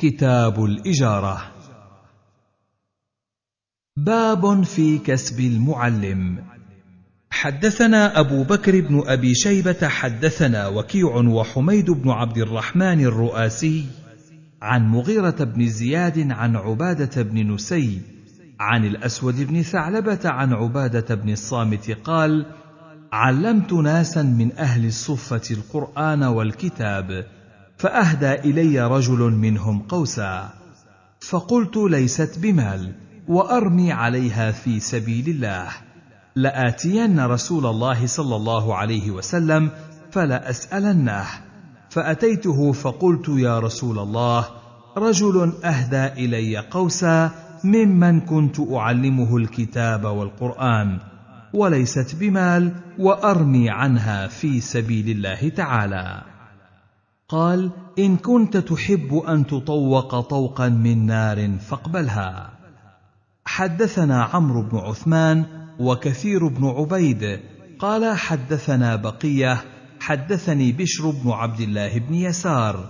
كتاب الإجارة باب في كسب المعلم حدثنا أبو بكر بن أبي شيبة حدثنا وكيع وحميد بن عبد الرحمن الرؤاسي عن مغيرة بن زياد عن عبادة بن نسي عن الأسود بن ثعلبة عن عبادة بن الصامت قال: علمت ناسا من أهل الصفة القرآن والكتاب فاهدى الي رجل منهم قوسا فقلت ليست بمال وارمي عليها في سبيل الله لاتين رسول الله صلى الله عليه وسلم فلاسالنه فاتيته فقلت يا رسول الله رجل اهدى الي قوسا ممن كنت اعلمه الكتاب والقران وليست بمال وارمي عنها في سبيل الله تعالى قال ان كنت تحب ان تطوق طوقا من نار فاقبلها حدثنا عمرو بن عثمان وكثير بن عبيد قال حدثنا بقيه حدثني بشر بن عبد الله بن يسار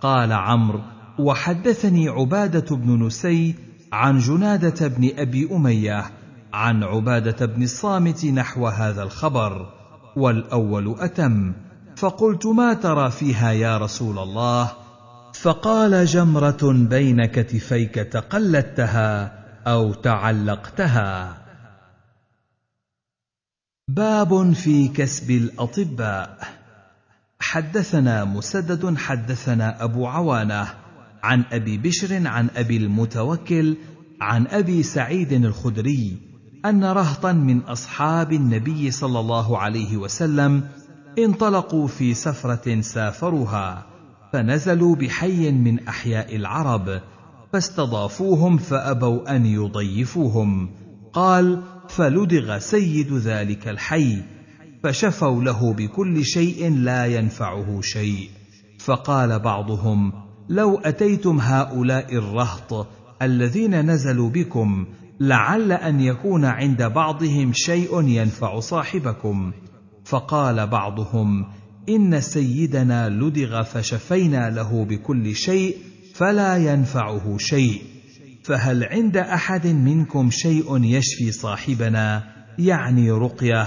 قال عمرو وحدثني عباده بن نسي عن جناده بن ابي اميه عن عباده بن الصامت نحو هذا الخبر والاول اتم فقلت ما ترى فيها يا رسول الله فقال جمره بين كتفيك تقلدتها او تعلقتها باب في كسب الاطباء حدثنا مسدد حدثنا ابو عوانه عن ابي بشر عن ابي المتوكل عن ابي سعيد الخدري ان رهطا من اصحاب النبي صلى الله عليه وسلم انطلقوا في سفرة سافروها فنزلوا بحي من أحياء العرب فاستضافوهم فأبوا أن يضيفوهم قال فلدغ سيد ذلك الحي فشفوا له بكل شيء لا ينفعه شيء فقال بعضهم لو أتيتم هؤلاء الرهط الذين نزلوا بكم لعل أن يكون عند بعضهم شيء ينفع صاحبكم فقال بعضهم ان سيدنا لدغ فشفينا له بكل شيء فلا ينفعه شيء فهل عند احد منكم شيء يشفي صاحبنا يعني رقيه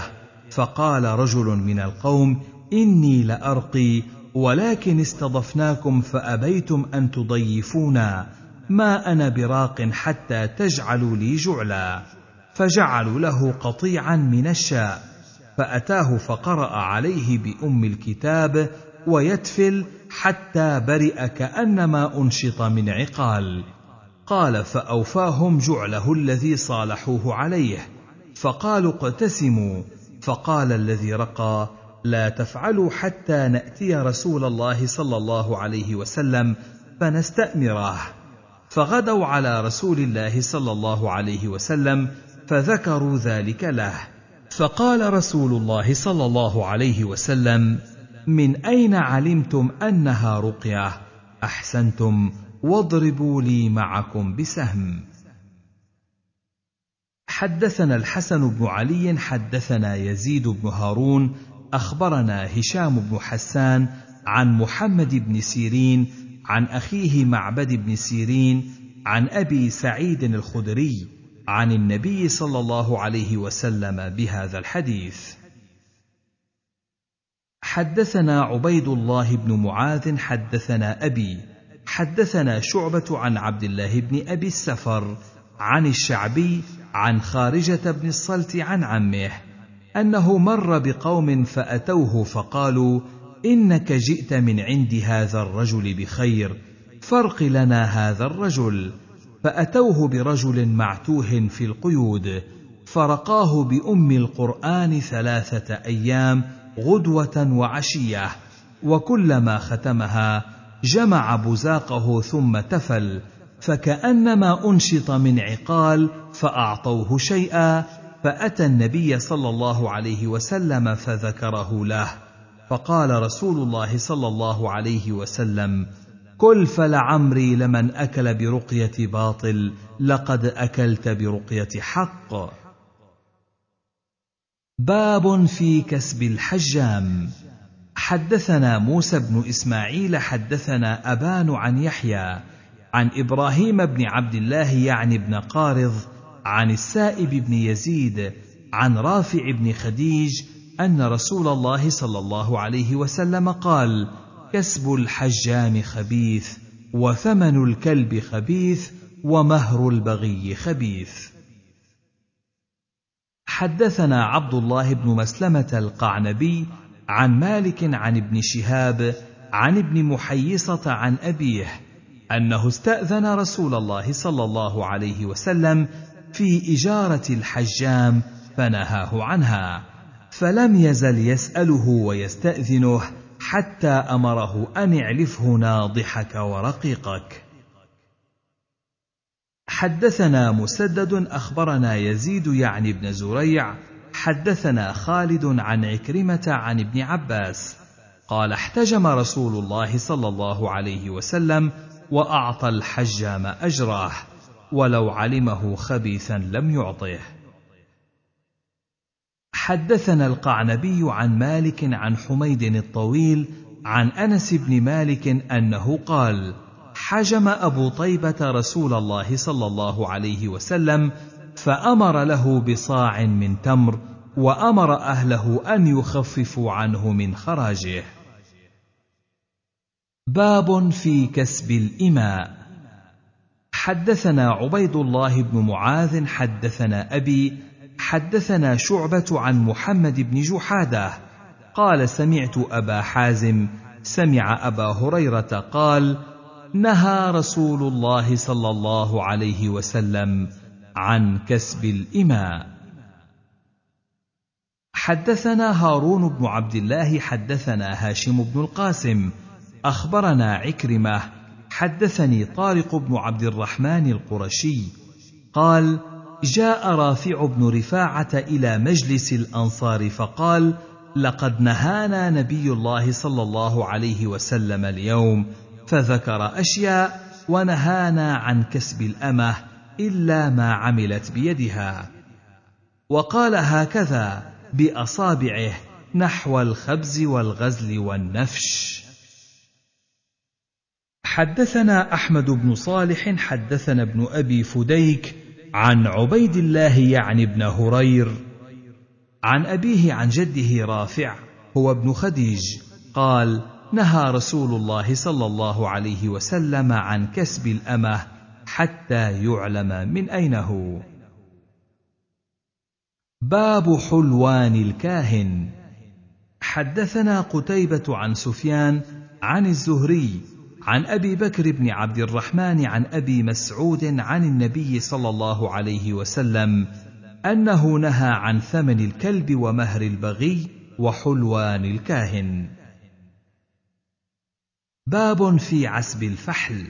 فقال رجل من القوم اني لارقي ولكن استضفناكم فابيتم ان تضيفونا ما انا براق حتى تجعلوا لي جعلا فجعلوا له قطيعا من الشاء فأتاه فقرأ عليه بأم الكتاب ويتفل حتى برئ كأنما أنشط من عقال قال فأوفاهم جعله الذي صالحوه عليه فقالوا اقتسموا فقال الذي رقى لا تفعلوا حتى نأتي رسول الله صلى الله عليه وسلم فنستأمره فغدوا على رسول الله صلى الله عليه وسلم فذكروا ذلك له فقال رسول الله صلى الله عليه وسلم من اين علمتم انها رقيه احسنتم واضربوا لي معكم بسهم حدثنا الحسن بن علي حدثنا يزيد بن هارون اخبرنا هشام بن حسان عن محمد بن سيرين عن اخيه معبد بن سيرين عن ابي سعيد الخدري عن النبي صلى الله عليه وسلم بهذا الحديث حدثنا عبيد الله بن معاذ حدثنا ابي حدثنا شعبه عن عبد الله بن ابي السفر عن الشعبي عن خارجه بن الصلت عن عمه انه مر بقوم فاتوه فقالوا انك جئت من عند هذا الرجل بخير فارق لنا هذا الرجل فاتوه برجل معتوه في القيود فرقاه بام القران ثلاثه ايام غدوه وعشيه وكلما ختمها جمع بزاقه ثم تفل فكانما انشط من عقال فاعطوه شيئا فاتى النبي صلى الله عليه وسلم فذكره له فقال رسول الله صلى الله عليه وسلم كل فلعمري لمن اكل برقيه باطل لقد اكلت برقيه حق باب في كسب الحجام حدثنا موسى بن اسماعيل حدثنا ابان عن يحيى عن ابراهيم بن عبد الله يعني بن قارض عن السائب بن يزيد عن رافع بن خديج ان رسول الله صلى الله عليه وسلم قال كسب الحجام خبيث وثمن الكلب خبيث ومهر البغي خبيث حدثنا عبد الله بن مسلمه القعنبي عن مالك عن ابن شهاب عن ابن محيصه عن ابيه انه استاذن رسول الله صلى الله عليه وسلم في اجاره الحجام فنهاه عنها فلم يزل يساله ويستاذنه حتى امره ان اعلفه ناضحك ورقيقك حدثنا مسدد اخبرنا يزيد يعني بن زريع حدثنا خالد عن عكرمه عن ابن عباس قال احتجم رسول الله صلى الله عليه وسلم واعطى الحجام اجره ولو علمه خبيثا لم يعطه حدثنا القعنبي عن مالك عن حميد الطويل عن انس بن مالك انه قال حجم ابو طيبه رسول الله صلى الله عليه وسلم فامر له بصاع من تمر وامر اهله ان يخففوا عنه من خراجه باب في كسب الاماء حدثنا عبيد الله بن معاذ حدثنا ابي حدثنا شعبة عن محمد بن جحادة قال سمعت أبا حازم سمع أبا هريرة قال: نهى رسول الله صلى الله عليه وسلم عن كسب الإماء. حدثنا هارون بن عبد الله حدثنا هاشم بن القاسم أخبرنا عكرمة حدثني طارق بن عبد الرحمن القرشي قال: جاء رافع بن رفاعه الى مجلس الانصار فقال لقد نهانا نبي الله صلى الله عليه وسلم اليوم فذكر اشياء ونهانا عن كسب الامه الا ما عملت بيدها وقال هكذا باصابعه نحو الخبز والغزل والنفش حدثنا احمد بن صالح حدثنا ابن ابي فديك عن عبيد الله يعني ابن هرير عن أبيه عن جده رافع هو ابن خديج قال نهى رسول الله صلى الله عليه وسلم عن كسب الأمة حتى يعلم من أين هو باب حلوان الكاهن حدثنا قتيبة عن سفيان عن الزهري عن ابي بكر بن عبد الرحمن عن ابي مسعود عن النبي صلى الله عليه وسلم انه نهى عن ثمن الكلب ومهر البغي وحلوان الكاهن باب في عسب الفحل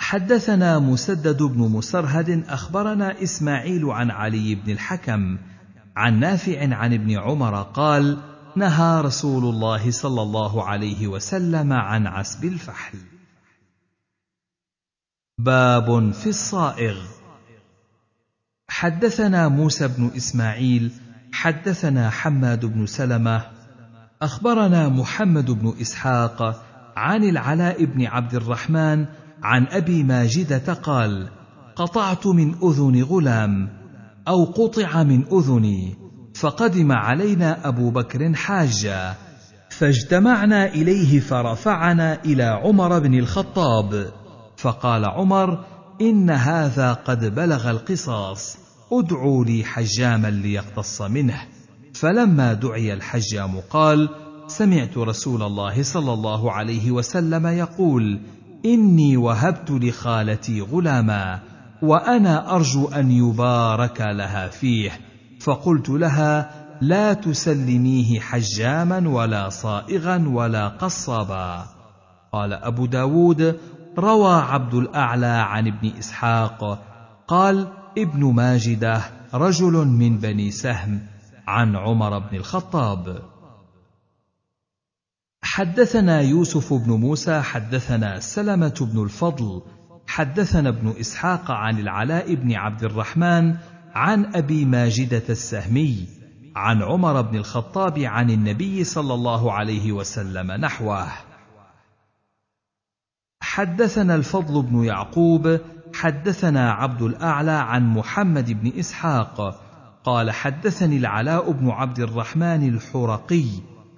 حدثنا مسدد بن مسرهد اخبرنا اسماعيل عن علي بن الحكم عن نافع عن ابن عمر قال نهى رسول الله صلى الله عليه وسلم عن عسب الفحل باب في الصائغ حدثنا موسى بن اسماعيل حدثنا حماد بن سلمه اخبرنا محمد بن اسحاق عن العلاء بن عبد الرحمن عن ابي ماجده قال قطعت من اذن غلام او قطع من اذني فقدم علينا أبو بكر حاجا فاجتمعنا إليه فرفعنا إلى عمر بن الخطاب فقال عمر إن هذا قد بلغ القصاص ادعوا لي حجاما ليقتص منه فلما دعي الحجام قال سمعت رسول الله صلى الله عليه وسلم يقول اني وهبت لخالتي غلاما وانا ارجو ان يبارك لها فيه فقلت لها لا تسلميه حجاما ولا صائغا ولا قصابا قال أبو داود روى عبد الأعلى عن ابن إسحاق قال ابن ماجده رجل من بني سهم عن عمر بن الخطاب حدثنا يوسف بن موسى حدثنا سلمه بن الفضل حدثنا ابن اسحاق عن العلاء بن عبد الرحمن عن ابي ماجده السهمي عن عمر بن الخطاب عن النبي صلى الله عليه وسلم نحوه حدثنا الفضل بن يعقوب حدثنا عبد الاعلى عن محمد بن اسحاق قال حدثني العلاء بن عبد الرحمن الحرقي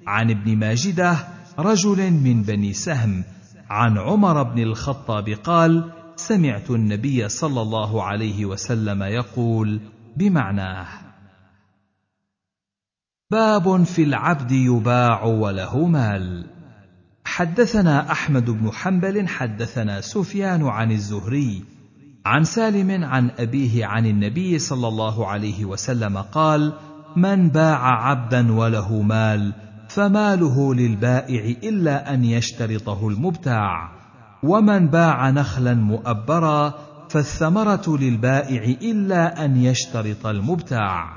عن ابن ماجده رجل من بني سهم عن عمر بن الخطاب قال سمعت النبي صلى الله عليه وسلم يقول بمعناه باب في العبد يباع وله مال حدثنا احمد بن حنبل حدثنا سفيان عن الزهري عن سالم عن ابيه عن النبي صلى الله عليه وسلم قال من باع عبدا وله مال فماله للبائع الا ان يشترطه المبتاع ومن باع نخلا مؤبرا فالثمرة للبائع إلا أن يشترط المبتاع.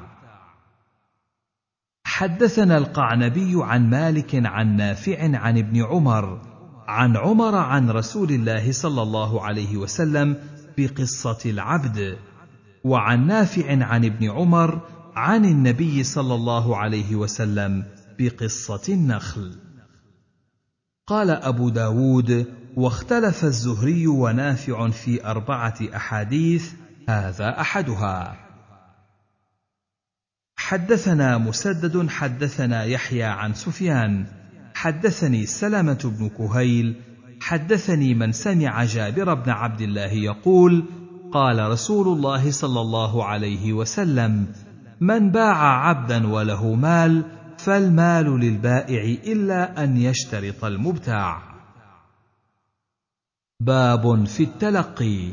حدثنا القعنبي عن مالك عن نافع عن ابن عمر عن عمر عن رسول الله صلى الله عليه وسلم بقصة العبد، وعن نافع عن ابن عمر عن النبي صلى الله عليه وسلم بقصة النخل. قال أبو داود واختلف الزهري ونافع في أربعة أحاديث هذا أحدها حدثنا مسدد حدثنا يحيى عن سفيان حدثني سلمة بن كهيل حدثني من سمع جابر بن عبد الله يقول قال رسول الله صلى الله عليه وسلم من باع عبدا وله مال فالمال للبائع الا ان يشترط المبتاع باب في التلقي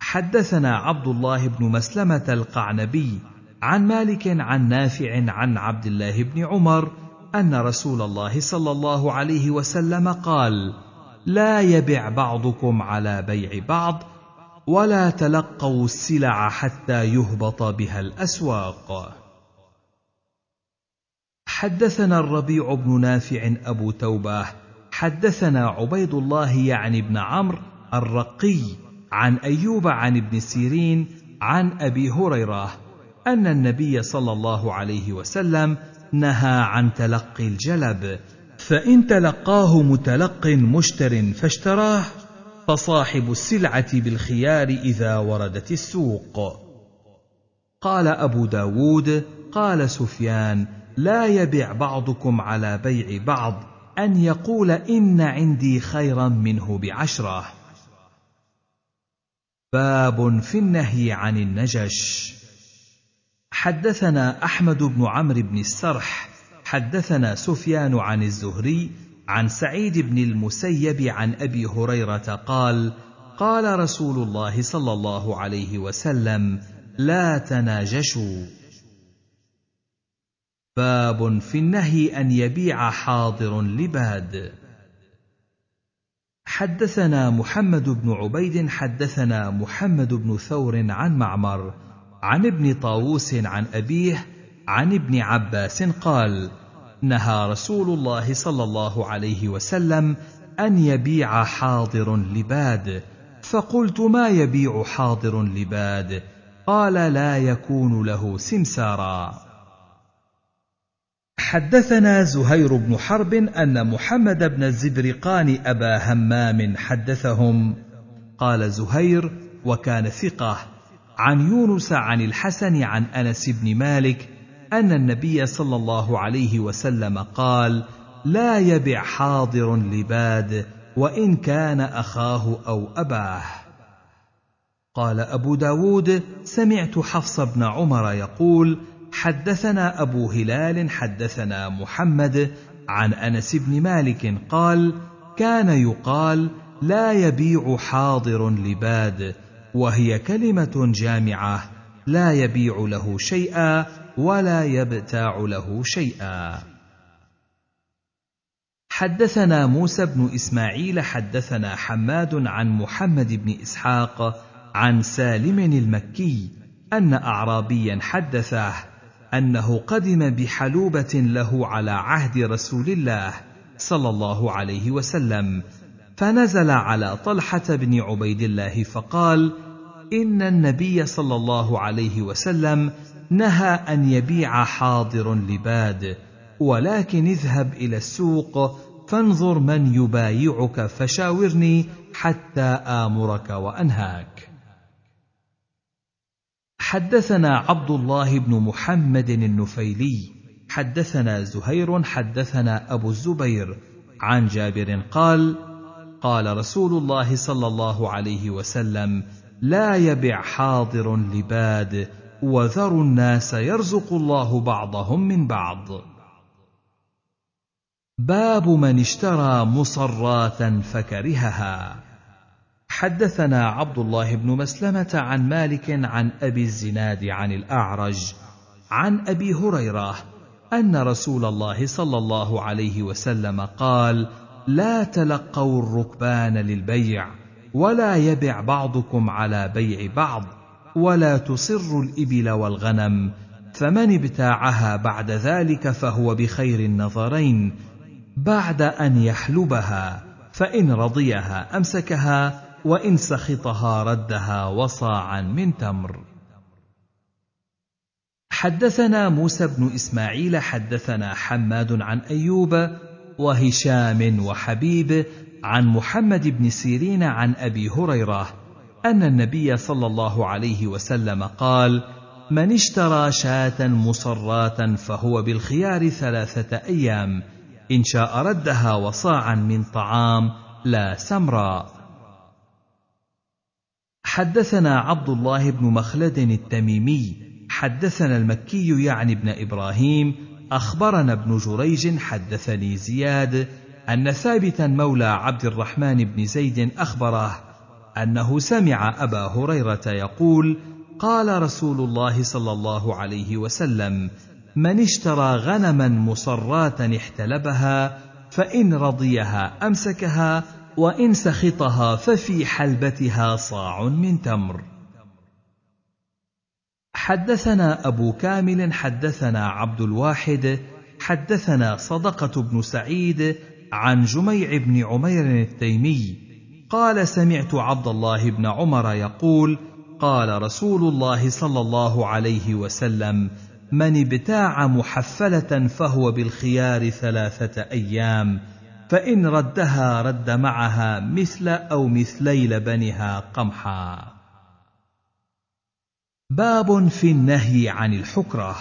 حدثنا عبد الله بن مسلمه القعنبي عن مالك عن نافع عن عبد الله بن عمر ان رسول الله صلى الله عليه وسلم قال لا يبع بعضكم على بيع بعض ولا تلقوا السلع حتى يهبط بها الاسواق حدثنا الربيع بن نافع ابو توبه حدثنا عبيد الله يعني بن عمرو الرقي عن ايوب عن ابن سيرين عن ابي هريره ان النبي صلى الله عليه وسلم نهى عن تلقي الجلب فان تلقاه متلق مشتر فاشتراه فصاحب السلعه بالخيار اذا وردت السوق قال ابو داود قال سفيان لا يبع بعضكم على بيع بعض ان يقول ان عندي خيرا منه بعشره باب في النهي عن النجش حدثنا احمد بن عمرو بن السرح حدثنا سفيان عن الزهري عن سعيد بن المسيب عن ابي هريره قال قال رسول الله صلى الله عليه وسلم لا تناجشوا باب في النهي ان يبيع حاضر لباد حدثنا محمد بن عبيد حدثنا محمد بن ثور عن معمر عن ابن طاووس عن ابيه عن ابن عباس قال نهى رسول الله صلى الله عليه وسلم ان يبيع حاضر لباد فقلت ما يبيع حاضر لباد قال لا يكون له سمسارا حدثنا زهير بن حرب أن محمد بن الزبرقان أبا همام حدثهم قال زهير وكان ثقة عن يونس عن الحسن عن أنس بن مالك أن النبي صلى الله عليه وسلم قال لا يبع حاضر لباد وإن كان أخاه أو أباه قال أبو داود سمعت حفص بن عمر يقول حدثنا أبو هلال حدثنا محمد عن أنس بن مالك قال: كان يقال: لا يبيع حاضر لباد، وهي كلمة جامعة، لا يبيع له شيئا ولا يبتاع له شيئا. حدثنا موسى بن إسماعيل حدثنا حماد عن محمد بن إسحاق عن سالم المكي أن أعرابيا حدثه انه قدم بحلوبه له على عهد رسول الله صلى الله عليه وسلم فنزل على طلحه بن عبيد الله فقال ان النبي صلى الله عليه وسلم نهى ان يبيع حاضر لباد ولكن اذهب الى السوق فانظر من يبايعك فشاورني حتى امرك وانهاك حدثنا عبد الله بن محمد النفيلي حدثنا زهير حدثنا ابو الزبير عن جابر قال قال رسول الله صلى الله عليه وسلم لا يبع حاضر لباد وذروا الناس يرزق الله بعضهم من بعض باب من اشترى مصراتا فكرهها حدثنا عبد الله بن مسلمة عن مالك عن أبي الزناد عن الأعرج عن أبي هريرة أن رسول الله صلى الله عليه وسلم قال: لا تلقوا الركبان للبيع، ولا يبع بعضكم على بيع بعض، ولا تصروا الإبل والغنم، فمن ابتاعها بعد ذلك فهو بخير النظرين، بعد أن يحلبها، فإن رضيها أمسكها، وإن سخطها ردها وصاعا من تمر. حدثنا موسى بن إسماعيل حدثنا حماد عن أيوب وهشام وحبيب عن محمد بن سيرين عن أبي هريرة أن النبي صلى الله عليه وسلم قال: من اشترى شاة مصراة فهو بالخيار ثلاثة أيام إن شاء ردها وصاعا من طعام لا سمرا حدثنا عبد الله بن مخلد التميمي حدثنا المكي يعني ابن ابراهيم اخبرنا ابن جريج حدثني زياد ان ثابتا مولى عبد الرحمن بن زيد اخبره انه سمع ابا هريره يقول قال رسول الله صلى الله عليه وسلم من اشترى غنما مصراه احتلبها فان رضيها امسكها وإن سخطها ففي حلبتها صاع من تمر. حدثنا أبو كامل حدثنا عبد الواحد حدثنا صدقة بن سعيد عن جميع بن عمير التيمي قال سمعت عبد الله بن عمر يقول قال رسول الله صلى الله عليه وسلم من ابتاع محفله فهو بالخيار ثلاثه ايام فإن ردها رد معها مثل أو مثلي لبنها قمحا. باب في النهي عن الحكرة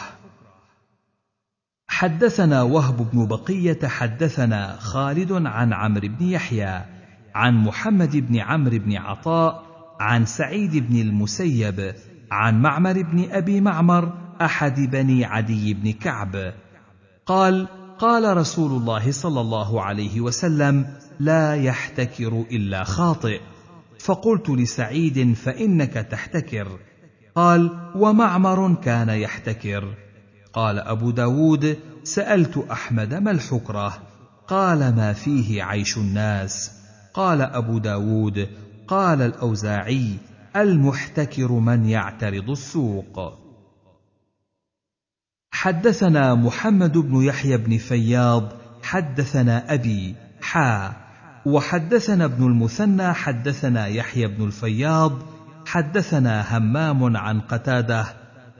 حدثنا وهب بن بقية حدثنا خالد عن عمرو بن يحيى عن محمد بن عمرو بن عطاء عن سعيد بن المسيب عن معمر بن أبي معمر أحد بني عدي بن كعب قال قال رسول الله صلى الله عليه وسلم لا يحتكر الا خاطئ فقلت لسعيد فانك تحتكر قال ومعمر كان يحتكر قال ابو داود سالت احمد ما الحكره قال ما فيه عيش الناس قال ابو داود قال الاوزاعي المحتكر من يعترض السوق حدثنا محمد بن يحيى بن فياض حدثنا أبي حا وحدثنا ابن المثنى حدثنا يحيى بن الفياض حدثنا همام عن قتاده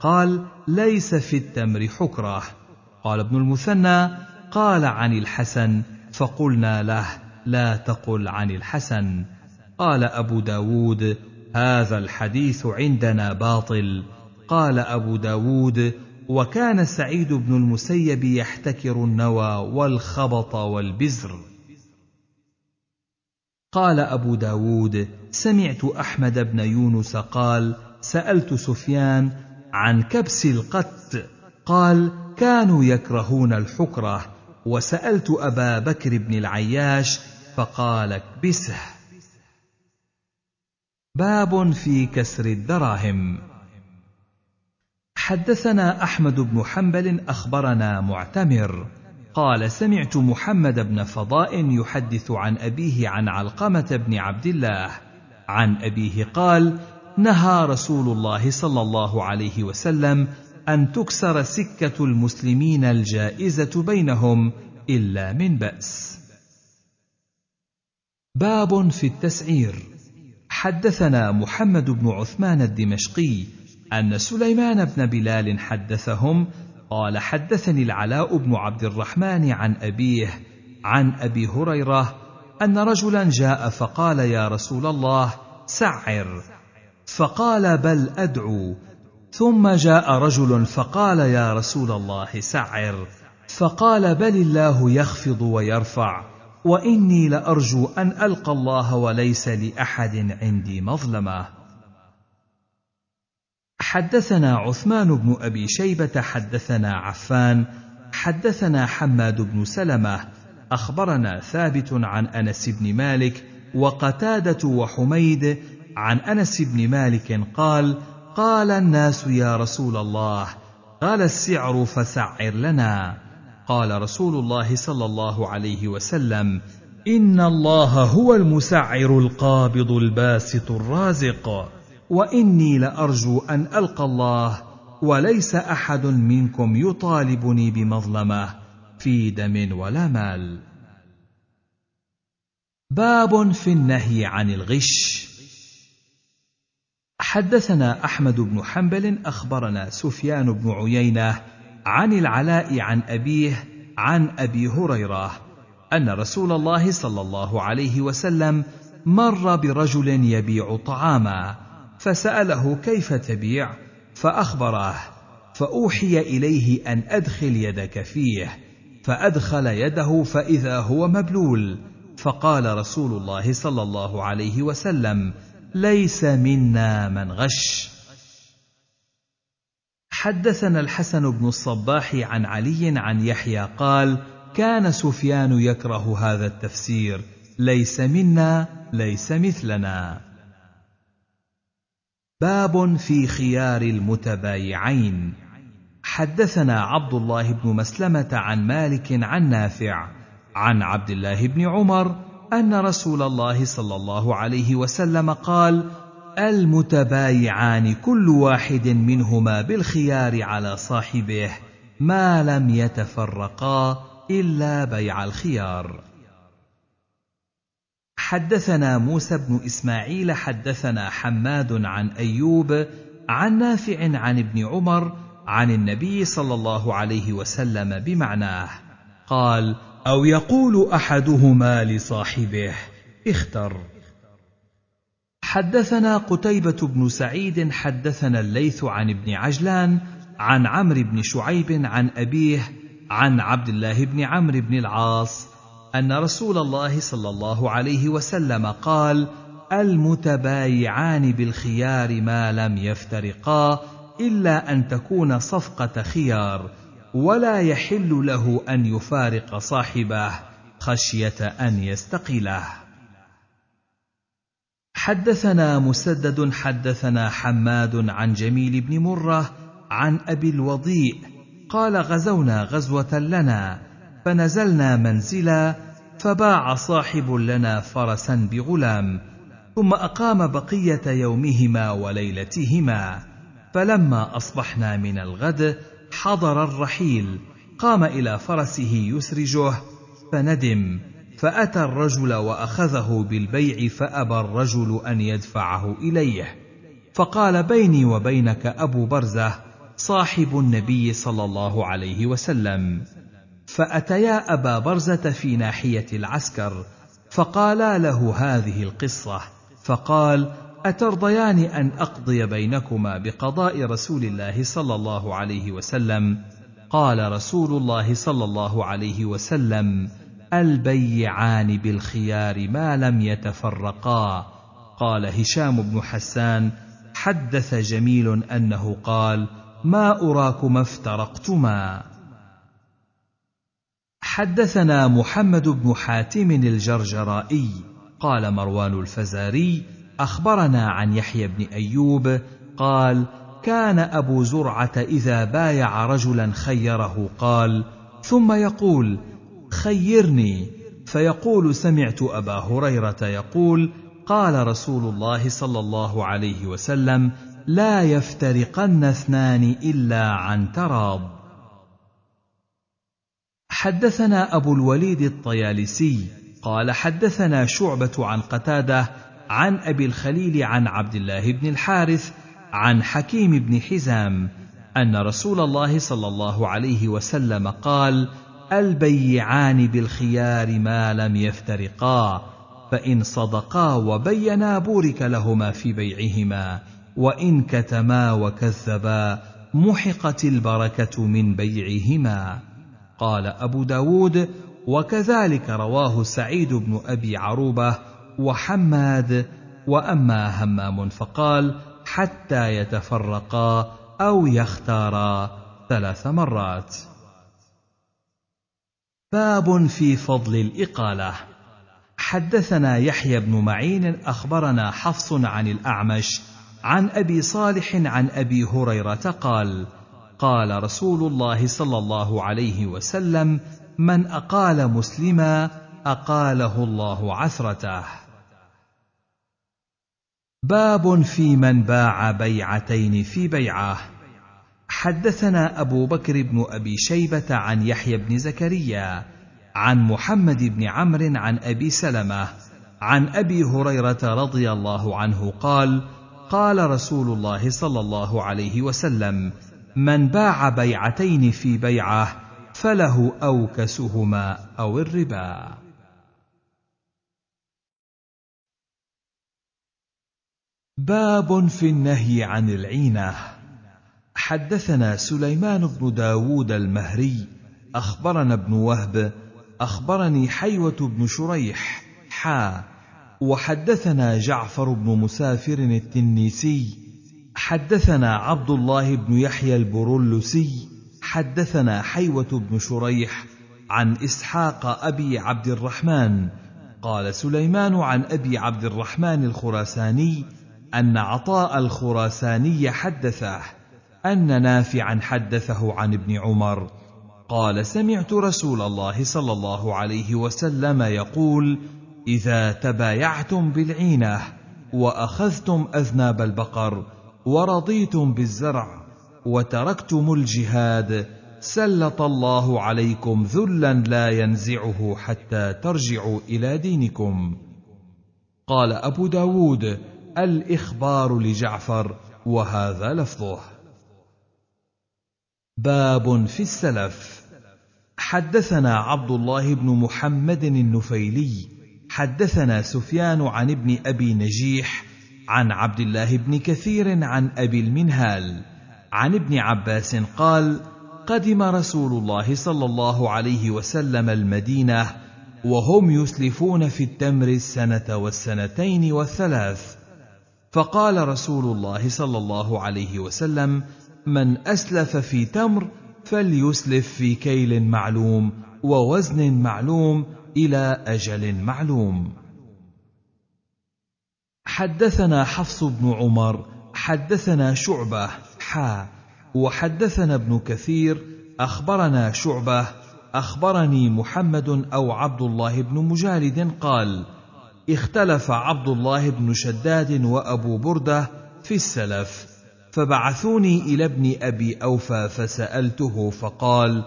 قال ليس في التمر حكره قال ابن المثنى قال عن الحسن فقلنا له لا تقل عن الحسن قال أبو داود هذا الحديث عندنا باطل قال أبو داود وكان سعيد بن المسيب يحتكر النوى والخبط والبزر قال أبو داود سمعت أحمد بن يونس قال سألت سفيان عن كبس القت قال كانوا يكرهون الحكرة وسألت أبا بكر بن العياش فقال اكبسه باب في كسر الدراهم حدثنا احمد بن حنبل اخبرنا معتمر قال سمعت محمد بن فضاء يحدث عن ابيه عن علقمه بن عبد الله عن ابيه قال نهى رسول الله صلى الله عليه وسلم ان تكسر سكه المسلمين الجائزه بينهم الا من باس باب في التسعير حدثنا محمد بن عثمان الدمشقي أن سليمان بن بلال حدثهم قال حدثني العلاء بن عبد الرحمن عن أبيه عن أبي هريرة أن رجلا جاء فقال يا رسول الله سعر فقال بل أدعو ثم جاء رجل فقال يا رسول الله سعر فقال بل الله يخفض ويرفع واني لارجو ان القى الله وليس لاحد عندي مظلمه حدثنا عثمان بن ابي شيبه حدثنا عفان حدثنا حماد بن سلمه اخبرنا ثابت عن انس بن مالك وقتاده وحميد عن انس بن مالك قال قال الناس يا رسول الله قال السعر فسعر لنا قال رسول الله صلى الله عليه وسلم ان الله هو المسعر القابض الباسط الرازق واني لارجو ان القى الله وليس احد منكم يطالبني بمظلمه في دم ولا مال باب في النهي عن الغش حدثنا احمد بن حنبل اخبرنا سفيان بن عيينه عن العلاء عن ابيه عن ابي هريره ان رسول الله صلى الله عليه وسلم مر برجل يبيع طعاما فسأله كيف تبيع فاخبره فأوحي إليه أن أدخل يدك فيه فأدخل يده فإذا هو مبلول فقال رسول الله صلى الله عليه وسلم ليس منا من غش حدثنا الحسن بن الصباح عن علي عن يحيى قال كان سفيان يكره هذا التفسير ليس منا ليس مثلنا باب في خيار المتبايعين حدثنا عبد الله بن مسلمه عن مالك عن نافع عن عبد الله بن عمر ان رسول الله صلى الله عليه وسلم قال المتبايعان كل واحد منهما بالخيار على صاحبه ما لم يتفرقا الا بيع الخيار حدثنا موسى بن اسماعيل حدثنا حماد عن ايوب عن نافع عن ابن عمر عن النبي صلى الله عليه وسلم بمعناه قال او يقول احدهما لصاحبه اختر حدثنا قتيبة بن سعيد حدثنا الليث عن ابن عجلان عن عمرو بن شعيب عن أبيه عن عبد الله بن عمرو بن العاص ان رسول الله صلى الله عليه وسلم قال المتبايعان بالخيار ما لم يفترقا الا ان تكون صفقه خيار ولا يحل له ان يفارق صاحبه خشيه ان يستقيله حدثنا مسدد حدثنا حماد عن جميل بن مره عن ابي الوضيء قال غزونا غزوه لنا فنزلنا منزلا فباع صاحب لنا فرسا بغلام ثم اقام بقيه يومهما وليلتهما فلما اصبحنا من الغد حضر الرحيل قام الى فرسه يسرجه فندم فاتى الرجل واخذه بالبيع فابى الرجل ان يدفعه اليه فقال بيني وبينك ابو برزه صاحب النبي صلى الله عليه وسلم فأتيا أبا برزة في ناحية العسكر فقالا له هذه القصة فقال أترضيان أن أقضي بينكما بقضاء رسول الله صلى الله عليه وسلم قال رسول الله صلى الله عليه وسلم البيعان بالخيار ما لم يتفرقا قال هشام بن حسان حدث جميل أنه قال ما أراكما افترقتما حدثنا محمد بن حاتم الجرجرائي قال مروان الفزاري اخبرنا عن يحيى بن ايوب قال كان ابو زرعه اذا بايع رجلا خيره قال ثم يقول خيرني فيقول سمعت ابا هريره يقول قال رسول الله صلى الله عليه وسلم لا يفترقن اثنان الا عن تراض حدثنا أبو الوليد الطيالسي قال حدثنا شعبة عن قتادة عن أبي الخليل عن عبد الله بن الحارث عن حكيم بن حزام أن رسول الله صلى الله عليه وسلم قال: البيعان بالخيار ما لم يفترقا فإن صدقا وبينا بورك لهما في بيعهما وإن كتما وكذبا محقت البركة من بيعهما. قال أبو داود وكذلك رواه سعيد بن أبي عروبة وحماد وأما همام فقال حتى يتفرقا أو يختارا ثلاث مرات باب في فضل الإقالة حدثنا يحيى بن معين أخبرنا حفص عن الأعمش عن أبي صالح عن أبي هريرة قال: قال رسول الله صلى الله عليه وسلم من اقال مسلما اقاله الله عثرته باب في من باع بيعتين في بيعه حدثنا ابو بكر بن ابي شيبه عن يحيى بن زكريا عن محمد بن عمرو عن ابي سلمه عن ابي هريره رضي الله عنه قال قال رسول الله صلى الله عليه وسلم من باع بيعتين في بيعه فله اوكسهما او الربا باب في النهي عن العينه حدثنا سليمان بن داود المهري اخبرنا ابن وهب اخبرني حيوه بن شريح حا وحدثنا جعفر بن مسافر التنيسي حدثنا عبد الله بن يحيى البرلسي حدثنا حيوه بن شريح عن اسحاق ابي عبد الرحمن قال سليمان عن ابي عبد الرحمن الخراساني ان عطاء الخراساني حدثه ان نافعا حدثه عن ابن عمر قال سمعت رسول الله صلى الله عليه وسلم يقول اذا تبايعتم بالعينه واخذتم اذناب البقر ورضيتم بالزرع وتركتم الجهاد سلط الله عليكم ذلا لا ينزعه حتى ترجعوا الى دينكم قال ابو داود الاخبار لجعفر وهذا لفظه باب في السلف حدثنا عبد الله بن محمد النفيلي حدثنا سفيان عن ابن ابي نجيح عن عبد الله بن كثير عن ابي المنهال عن ابن عباس قال قدم رسول الله صلى الله عليه وسلم المدينه وهم يسلفون في التمر السنه والسنتين والثلاث فقال رسول الله صلى الله عليه وسلم من اسلف في تمر فليسلف في كيل معلوم ووزن معلوم الى اجل معلوم حدثنا حفص بن عمر حدثنا شعبه حا وحدثنا ابن كثير اخبرنا شعبه اخبرني محمد او عبد الله بن مجالد قال اختلف عبد الله بن شداد وابو برده في السلف فبعثوني الى ابن ابي اوفى فسالته فقال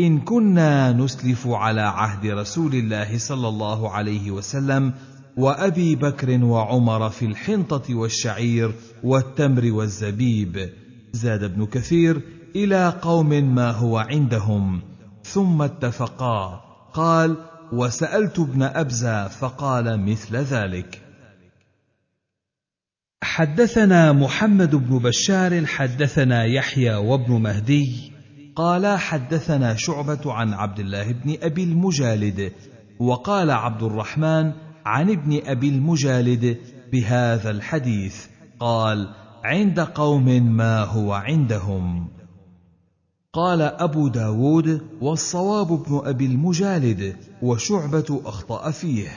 ان كنا نسلف على عهد رسول الله صلى الله عليه وسلم وابي بكر وعمر في الحنطه والشعير والتمر والزبيب زاد ابن كثير الى قوم ما هو عندهم ثم اتفقا قال وسالت ابن ابزه فقال مثل ذلك حدثنا محمد بن بشار حدثنا يحيى وابن مهدي قال حدثنا شعبه عن عبد الله بن ابي المجالد وقال عبد الرحمن عن ابن ابي المجالد بهذا الحديث قال عند قوم ما هو عندهم قال ابو داود والصواب ابن ابي المجالد وشعبه اخطا فيه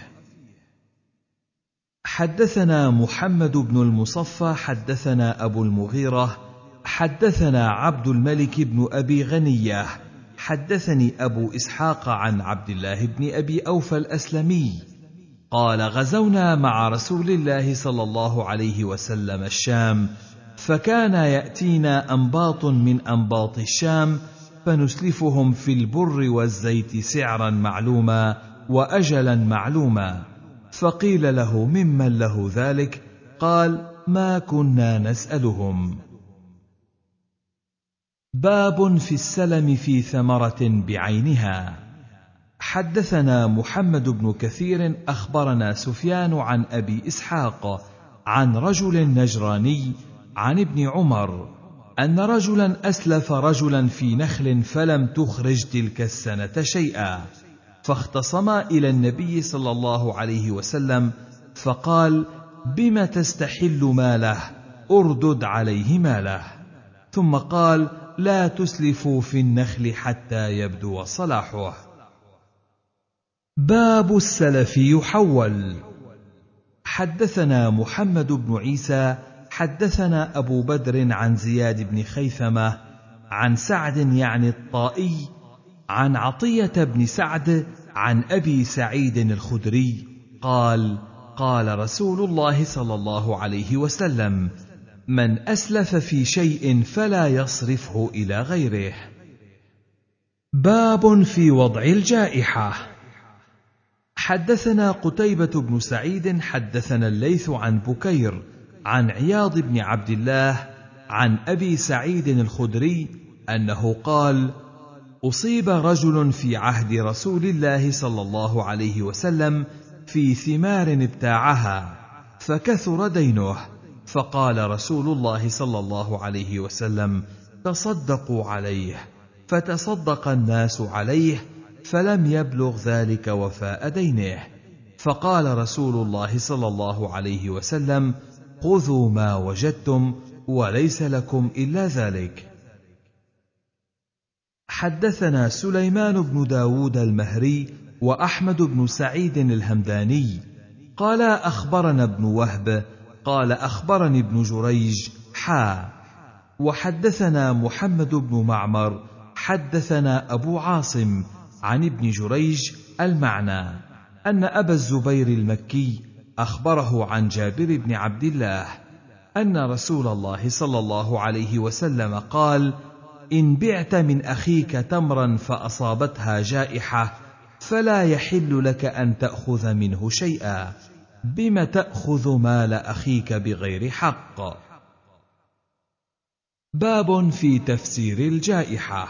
حدثنا محمد بن المصفى حدثنا ابو المغيره حدثنا عبد الملك بن ابي غنيه حدثني ابو اسحاق عن عبد الله بن ابي اوفى الاسلمي قال غزونا مع رسول الله صلى الله عليه وسلم الشام فكان ياتينا انباط من انباط الشام فنسلفهم في البر والزيت سعرا معلوما واجلا معلوما فقيل له ممن له ذلك قال ما كنا نسالهم باب في السلم في ثمره بعينها حدثنا محمد بن كثير اخبرنا سفيان عن ابي اسحاق عن رجل نجراني عن ابن عمر ان رجلا اسلف رجلا في نخل فلم تخرج تلك السنه شيئا فاختصما الى النبي صلى الله عليه وسلم فقال بم تستحل ماله اردد عليه ماله ثم قال لا تسلفوا في النخل حتى يبدو صلاحه باب السلف يحول حدثنا محمد بن عيسى حدثنا ابو بدر عن زياد بن خيثمه عن سعد يعني الطائي عن عطيه بن سعد عن ابي سعيد الخدري قال قال رسول الله صلى الله عليه وسلم من اسلف في شيء فلا يصرفه الى غيره باب في وضع الجائحه حدثنا قتيبة بن سعيد حدثنا الليث عن بكير عن عياض بن عبد الله عن أبي سعيد الخدري أنه قال: أصيب رجل في عهد رسول الله صلى الله عليه وسلم في ثمار ابتاعها فكثر دينه فقال رسول الله صلى الله عليه وسلم تصدقوا عليه فتصدق الناس عليه فلم يبلغ ذلك وفاء دينه فقال رسول الله صلى الله عليه وسلم خذوا ما وجدتم وليس لكم الا ذلك حدثنا سليمان بن داود المهري واحمد بن سعيد الهمداني قال اخبرنا ابن وهب قال اخبرني ابن جريج حا وحدثنا محمد بن معمر حدثنا ابو عاصم عن ابن جريج المعنى أن أبا الزبير المكي أخبره عن جابر بن عبد الله أن رسول الله صلى الله عليه وسلم قال: إن بعت من أخيك تمرا فأصابتها جائحة فلا يحل لك أن تأخذ منه شيئا، بم تأخذ مال أخيك بغير حق. باب في تفسير الجائحه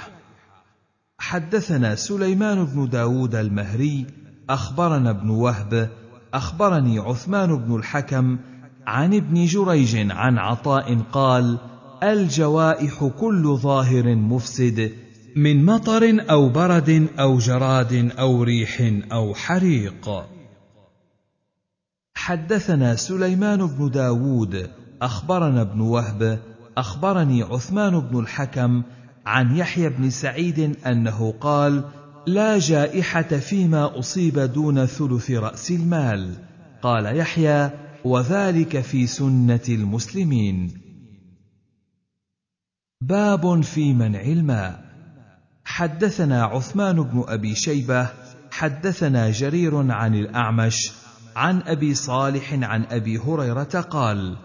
حدثنا سليمان بن داود المهري أخبرنا ابن وهب أخبرني عثمان بن الحكم عن ابن جريج عن عطاء قال الجوائح كل ظاهر مفسد من مطر أو برد أو جراد أو ريح أو حريق حدثنا سليمان بن داود أخبرنا ابن وهب أخبرني عثمان بن الحكم عن يحيى بن سعيد انه قال لا جائحه فيما اصيب دون ثلث راس المال قال يحيى وذلك في سنه المسلمين باب في منع الماء حدثنا عثمان بن ابي شيبه حدثنا جرير عن الاعمش عن ابي صالح عن ابي هريره قال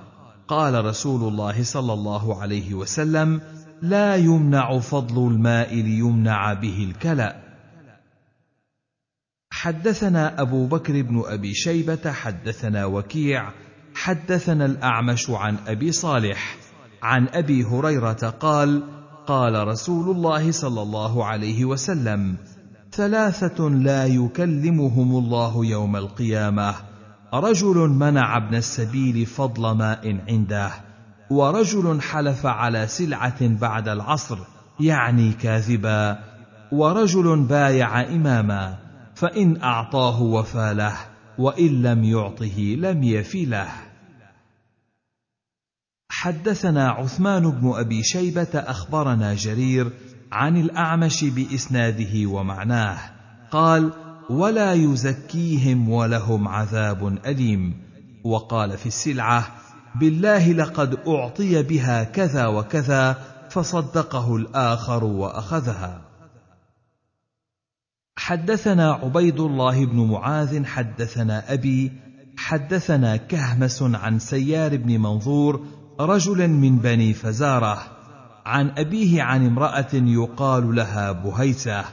قال رسول الله صلى الله عليه وسلم لا يمنع فضل الماء ليمنع به الكلا حدثنا ابو بكر بن ابي شيبه حدثنا وكيع حدثنا الاعمش عن ابي صالح عن ابي هريره قال قال رسول الله صلى الله عليه وسلم ثلاثه لا يكلمهم الله يوم القيامه رجل منع ابن السبيل فضل ماء عنده ورجل حلف على سلعة بعد العصر يعني كاذبا ورجل بايع إماما فإن أعطاه وفى له وإن لم يعطه لم يفي له حدثنا عثمان بن أبي شيبة أخبرنا جرير عن الأعمش بإسناده ومعناه قال ولا يزكيهم ولهم عذاب أليم وقال في السلعة بالله لقد اعطي بها كذا وكذا فصدقه الاخر واخذها حدثنا عبيد الله بن معاذ حدثنا ابي حدثنا كهمس عن سيار بن منظور رجلا من بني فزاره عن ابيه عن امراه يقال لها بهيسه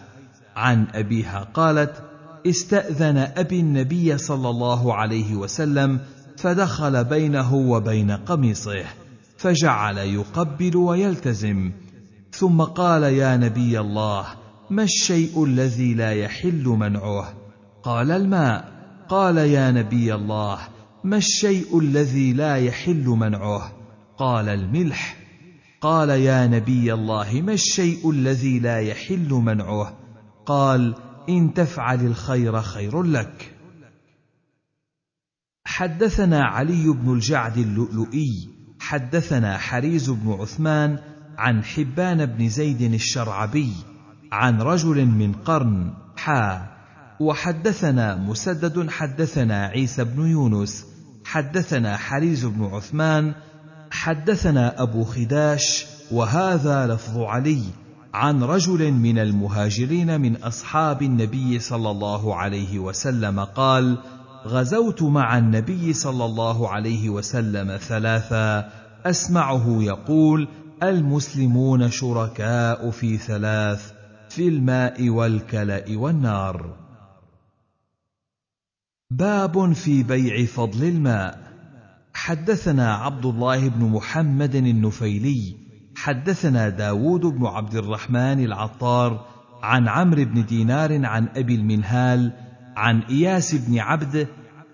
عن ابيها قالت استاذن ابي النبي صلى الله عليه وسلم فدخل بينه وبين قميصه فجعل يقبل ويلتزم ثم قال يا نبي الله ما الشيء الذي لا يحل منعه قال الماء قال يا نبي الله ما الشيء الذي لا يحل منعه قال الملح قال يا نبي الله ما الشيء الذي لا يحل منعه قال ان تفعل الخير خير لك حدثنا علي بن الجعد اللؤلؤي حدثنا حريز بن عثمان عن حبان بن زيد الشرعبي عن رجل من قرن حا وحدثنا مسدد حدثنا عيسى بن يونس حدثنا حريز بن عثمان حدثنا ابو خداش وهذا لفظ علي عن رجل من المهاجرين من اصحاب النبي صلى الله عليه وسلم قال غزوت مع النبي صلى الله عليه وسلم ثلاثا اسمعه يقول المسلمون شركاء في ثلاث في الماء والكلا والنار باب في بيع فضل الماء حدثنا عبد الله بن محمد النفيلي حدثنا داود بن عبد الرحمن العطار عن عمرو بن دينار عن ابي المنهال عن اياس بن عبد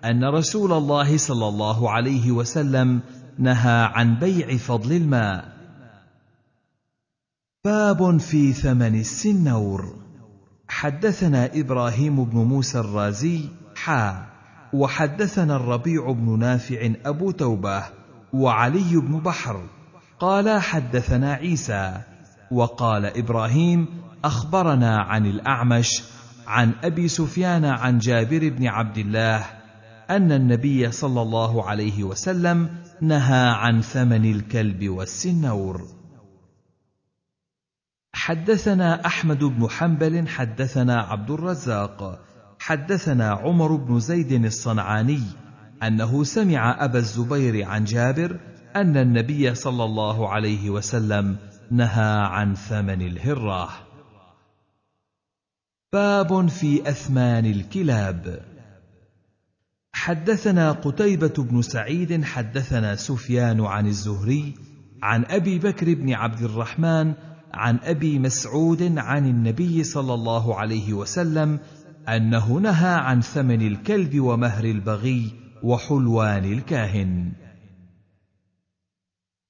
ان رسول الله صلى الله عليه وسلم نهى عن بيع فضل الماء باب في ثمن السنور حدثنا ابراهيم بن موسى الرازي حا وحدثنا الربيع بن نافع ابو توبه وعلي بن بحر قال حدثنا عيسى وقال ابراهيم اخبرنا عن الاعمش عن ابي سفيان عن جابر بن عبد الله ان النبي صلى الله عليه وسلم نهى عن ثمن الكلب والسنور حدثنا احمد بن حنبل حدثنا عبد الرزاق حدثنا عمر بن زيد الصنعاني انه سمع ابا الزبير عن جابر ان النبي صلى الله عليه وسلم نهى عن ثمن الهره باب في اثمان الكلاب حدثنا قتيبه بن سعيد حدثنا سفيان عن الزهري عن ابي بكر بن عبد الرحمن عن ابي مسعود عن النبي صلى الله عليه وسلم انه نهى عن ثمن الكلب ومهر البغي وحلوان الكاهن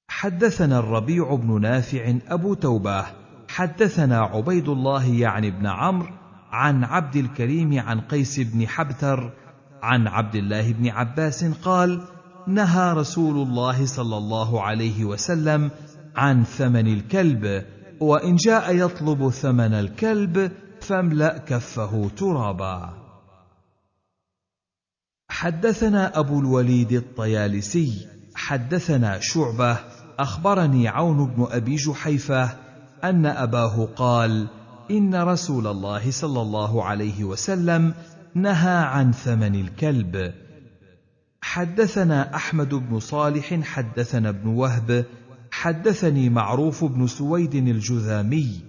حدثنا الربيع بن نافع ابو توبه حدثنا عبيد الله يعني بن عمرو عن عبد الكريم عن قيس بن حبتر عن عبد الله بن عباس قال نهى رسول الله صلى الله عليه وسلم عن ثمن الكلب وان جاء يطلب ثمن الكلب فاملا كفه ترابا حدثنا ابو الوليد الطيالسي حدثنا شعبه اخبرني عون بن ابي جحيفه ان اباه قال ان رسول الله صلى الله عليه وسلم نهى عن ثمن الكلب حدثنا احمد بن صالح حدثنا ابن وهب حدثني معروف بن سويد الجذامي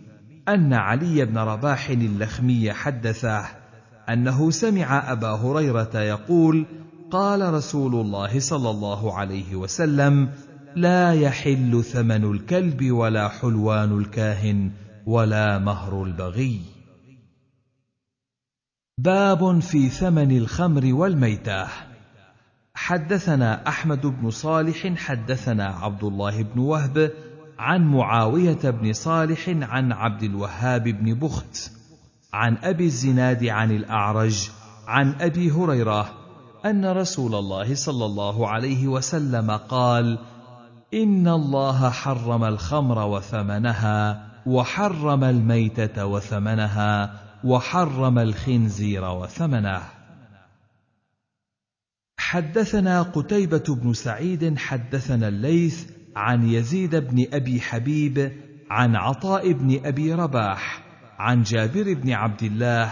ان علي بن رباح اللخمي حدثه انه سمع ابا هريره يقول قال رسول الله صلى الله عليه وسلم لا يحل ثمن الكلب ولا حلوان الكاهن ولا مهر البغي باب في ثمن الخمر والميتة حدثنا احمد بن صالح حدثنا عبد الله بن وهب عن معاويه بن صالح عن عبد الوهاب بن بخت عن ابي الزناد عن الاعرج عن ابي هريره ان رسول الله صلى الله عليه وسلم قال ان الله حرم الخمر وثمنها وحرم الميتة وثمنها وحرم الخنزير وثمنه. حدثنا قتيبة بن سعيد حدثنا الليث عن يزيد بن أبي حبيب عن عطاء بن أبي رباح عن جابر بن عبد الله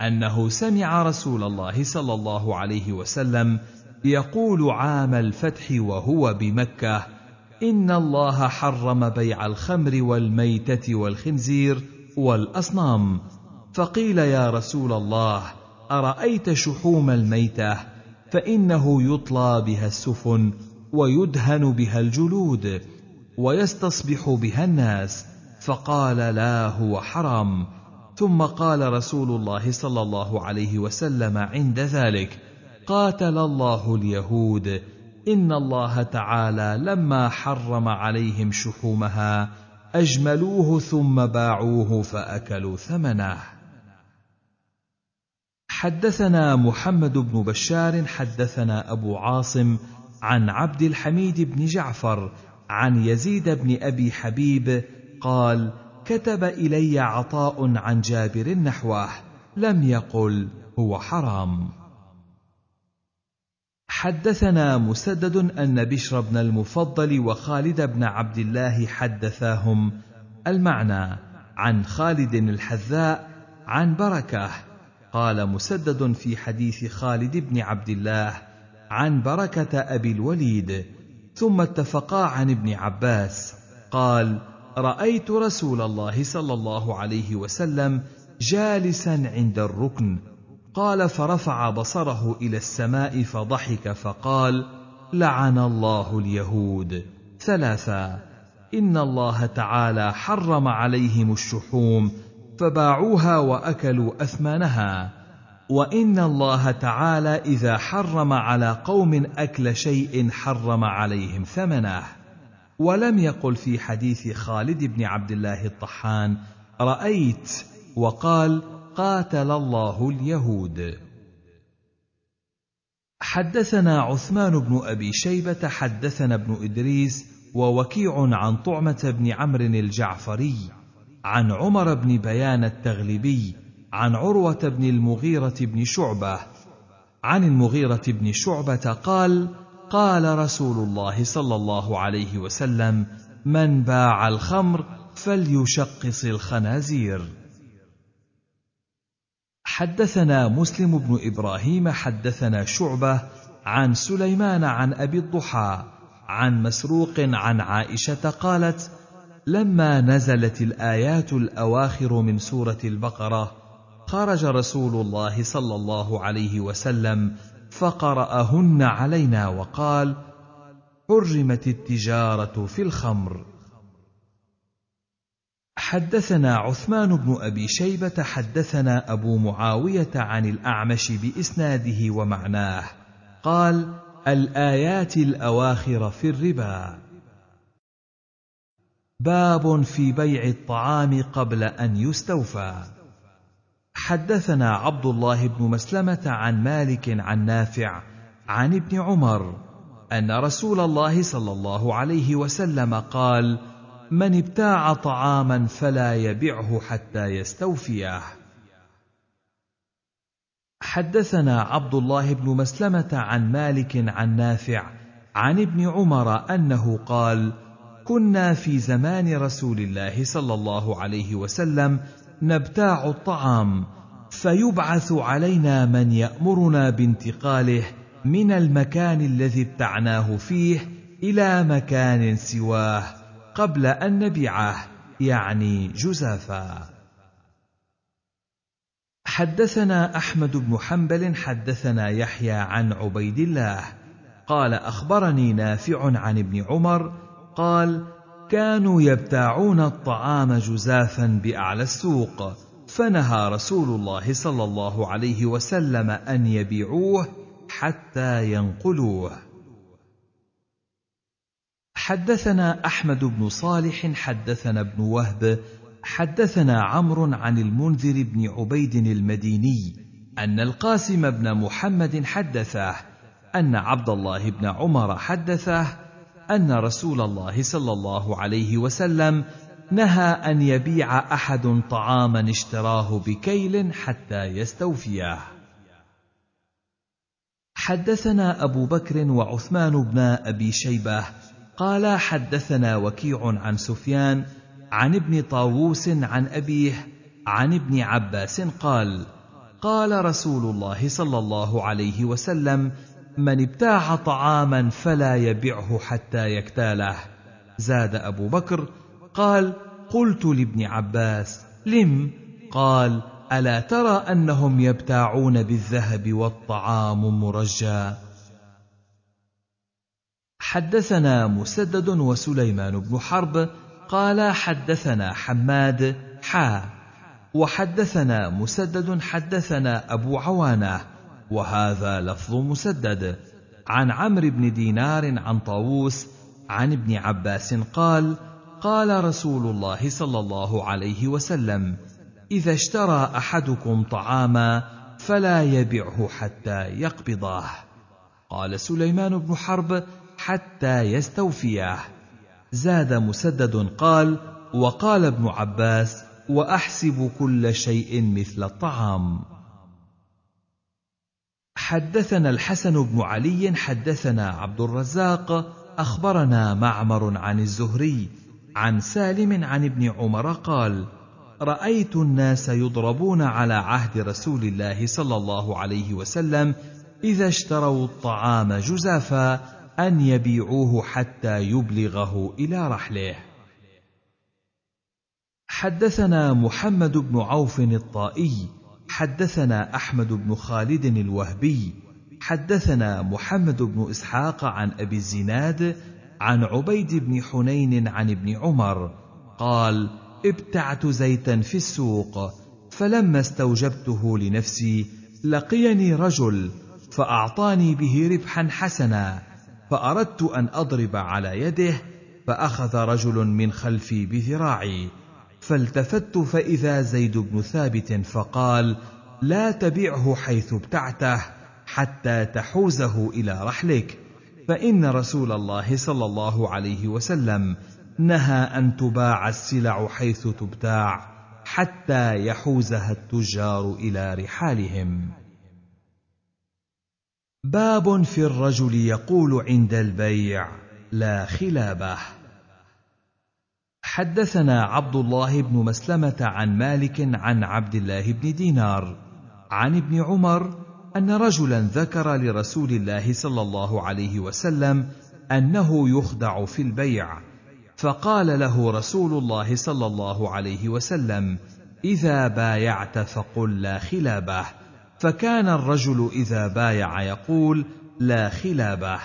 أنه سمع رسول الله صلى الله عليه وسلم يقول عام الفتح وهو بمكة: إن الله حرم بيع الخمر والميتة والخنزير والأصنام فقيل يا رسول الله أرأيت شحوم الميتة فإنه يطلى بها السفن ويدهن بها الجلود ويستصبح بها الناس فقال لا هو حرام ثم قال رسول الله صلى الله عليه وسلم عند ذلك قاتل الله اليهود ان الله تعالى لما حرم عليهم شحومها اجملوه ثم باعوه فاكلوا ثمنه حدثنا محمد بن بشار حدثنا ابو عاصم عن عبد الحميد بن جعفر عن يزيد بن ابي حبيب قال كتب الي عطاء عن جابر نحوه لم يقل هو حرام حدثنا مسدد أن بشر بن المفضل وخالد بن عبد الله حدثاهم المعنى عن خالد الحذاء عن بركة قال مسدد في حديث خالد بن عبد الله عن بركة أبي الوليد ثم اتفقا عن ابن عباس قال رأيت رسول الله صلى الله عليه وسلم جالسا عند الركن قال فرفع بصره الى السماء فضحك فقال لعن الله اليهود ثلاثا ان الله تعالى حرم عليهم الشحوم فباعوها واكلوا اثمانها وان الله تعالى اذا حرم على قوم اكل شيء حرم عليهم ثمنه ولم يقل في حديث خالد بن عبد الله الطحان رايت وقال قاتل الله اليهود حدثنا عثمان بن ابي شيبه حدثنا ابن ادريس ووكيع عن طعمه بن عمرو الجعفري عن عمر بن بيان التغلبي عن عروه بن المغيره بن شعبه عن المغيره بن شعبه قال قال رسول الله صلى الله عليه وسلم من باع الخمر فليشقص الخنازير حدثنا مسلم بن ابراهيم حدثنا شعبه عن سليمان عن ابي الضحى عن مسروق عن عائشه قالت لما نزلت الايات الاواخر من سوره البقره خرج رسول الله صلى الله عليه وسلم فقراهن علينا وقال حرمت التجاره في الخمر حدثنا عثمان بن ابي شيبه حدثنا ابو معاويه عن الاعمش باسناده ومعناه قال الايات الاواخر في الربا باب في بيع الطعام قبل ان يستوفى حدثنا عبد الله بن مسلمه عن مالك عن نافع عن ابن عمر ان رسول الله صلى الله عليه وسلم قال من ابتاع طعاما فلا يبعه حتى يستوفيه حدثنا عبد الله بن مسلمه عن مالك عن نافع عن ابن عمر انه قال كنا في زمان رسول الله صلى الله عليه وسلم نبتاع الطعام فيبعث علينا من يامرنا بانتقاله من المكان الذي ابتعناه فيه الى مكان سواه قبل أن نبيعه يعني جزافا حدثنا أحمد بن حنبل حدثنا يحيى عن عبيد الله قال أخبرني نافع عن ابن عمر قال كانوا يبتاعون الطعام جزافا بأعلى السوق فنهى رسول الله صلى الله عليه وسلم أن يبيعوه حتى ينقلوه حدثنا احمد بن صالح حدثنا ابن وهب حدثنا عمرو عن المنذر بن عبيد المديني ان القاسم بن محمد حدثه ان عبد الله بن عمر حدثه ان رسول الله صلى الله عليه وسلم نهى ان يبيع احد طعاما اشتراه بكيل حتى يستوفيه حدثنا ابو بكر وعثمان بن ابي شيبه قال حدثنا وكيع عن سفيان عن ابن طاووس عن ابيه عن ابن عباس قال قال رسول الله صلى الله عليه وسلم من ابتاع طعاما فلا يبعه حتى يكتاله زاد ابو بكر قال قلت لابن عباس لم قال الا ترى انهم يبتاعون بالذهب والطعام مرجى حدثنا مسدد وسليمان بن حرب قال حدثنا حماد حا وحدثنا مسدد حدثنا أبو عوانة وهذا لفظ مسدد عن عمرو بن دينار عن طاووس عن ابن عباس قال قال رسول الله صلى الله عليه وسلم إذا اشترى أحدكم طعاما فلا يبعه حتى يقبضه قال سليمان بن حرب حتى يستوفياه زاد مسدد قال وقال ابن عباس واحسب كل شيء مثل الطعام حدثنا الحسن بن علي حدثنا عبد الرزاق اخبرنا معمر عن الزهري عن سالم عن ابن عمر قال رايت الناس يضربون على عهد رسول الله صلى الله عليه وسلم اذا اشتروا الطعام جزافا ان يبيعوه حتى يبلغه الى رحله حدثنا محمد بن عوف الطائي حدثنا احمد بن خالد الوهبي حدثنا محمد بن اسحاق عن ابي الزناد عن عبيد بن حنين عن ابن عمر قال ابتعت زيتا في السوق فلما استوجبته لنفسي لقيني رجل فاعطاني به ربحا حسنا فأردت أن أضرب على يده فأخذ رجل من خلفي بذراعي فالتفت فإذا زيد بن ثابت فقال لا تبعه حيث ابتعته حتى تحوزه إلى رحلك فإن رسول الله صلى الله عليه وسلم نهى أن تباع السلع حيث تبتاع حتى يحوزها التجار إلى رحالهم باب في الرجل يقول عند البيع لا خلابه حدثنا عبد الله بن مسلمه عن مالك عن عبد الله بن دينار عن ابن عمر ان رجلا ذكر لرسول الله صلى الله عليه وسلم انه يخدع في البيع فقال له رسول الله صلى الله عليه وسلم اذا بايعت فقل لا خلابه فكان الرجل اذا بايع يقول لا خلابه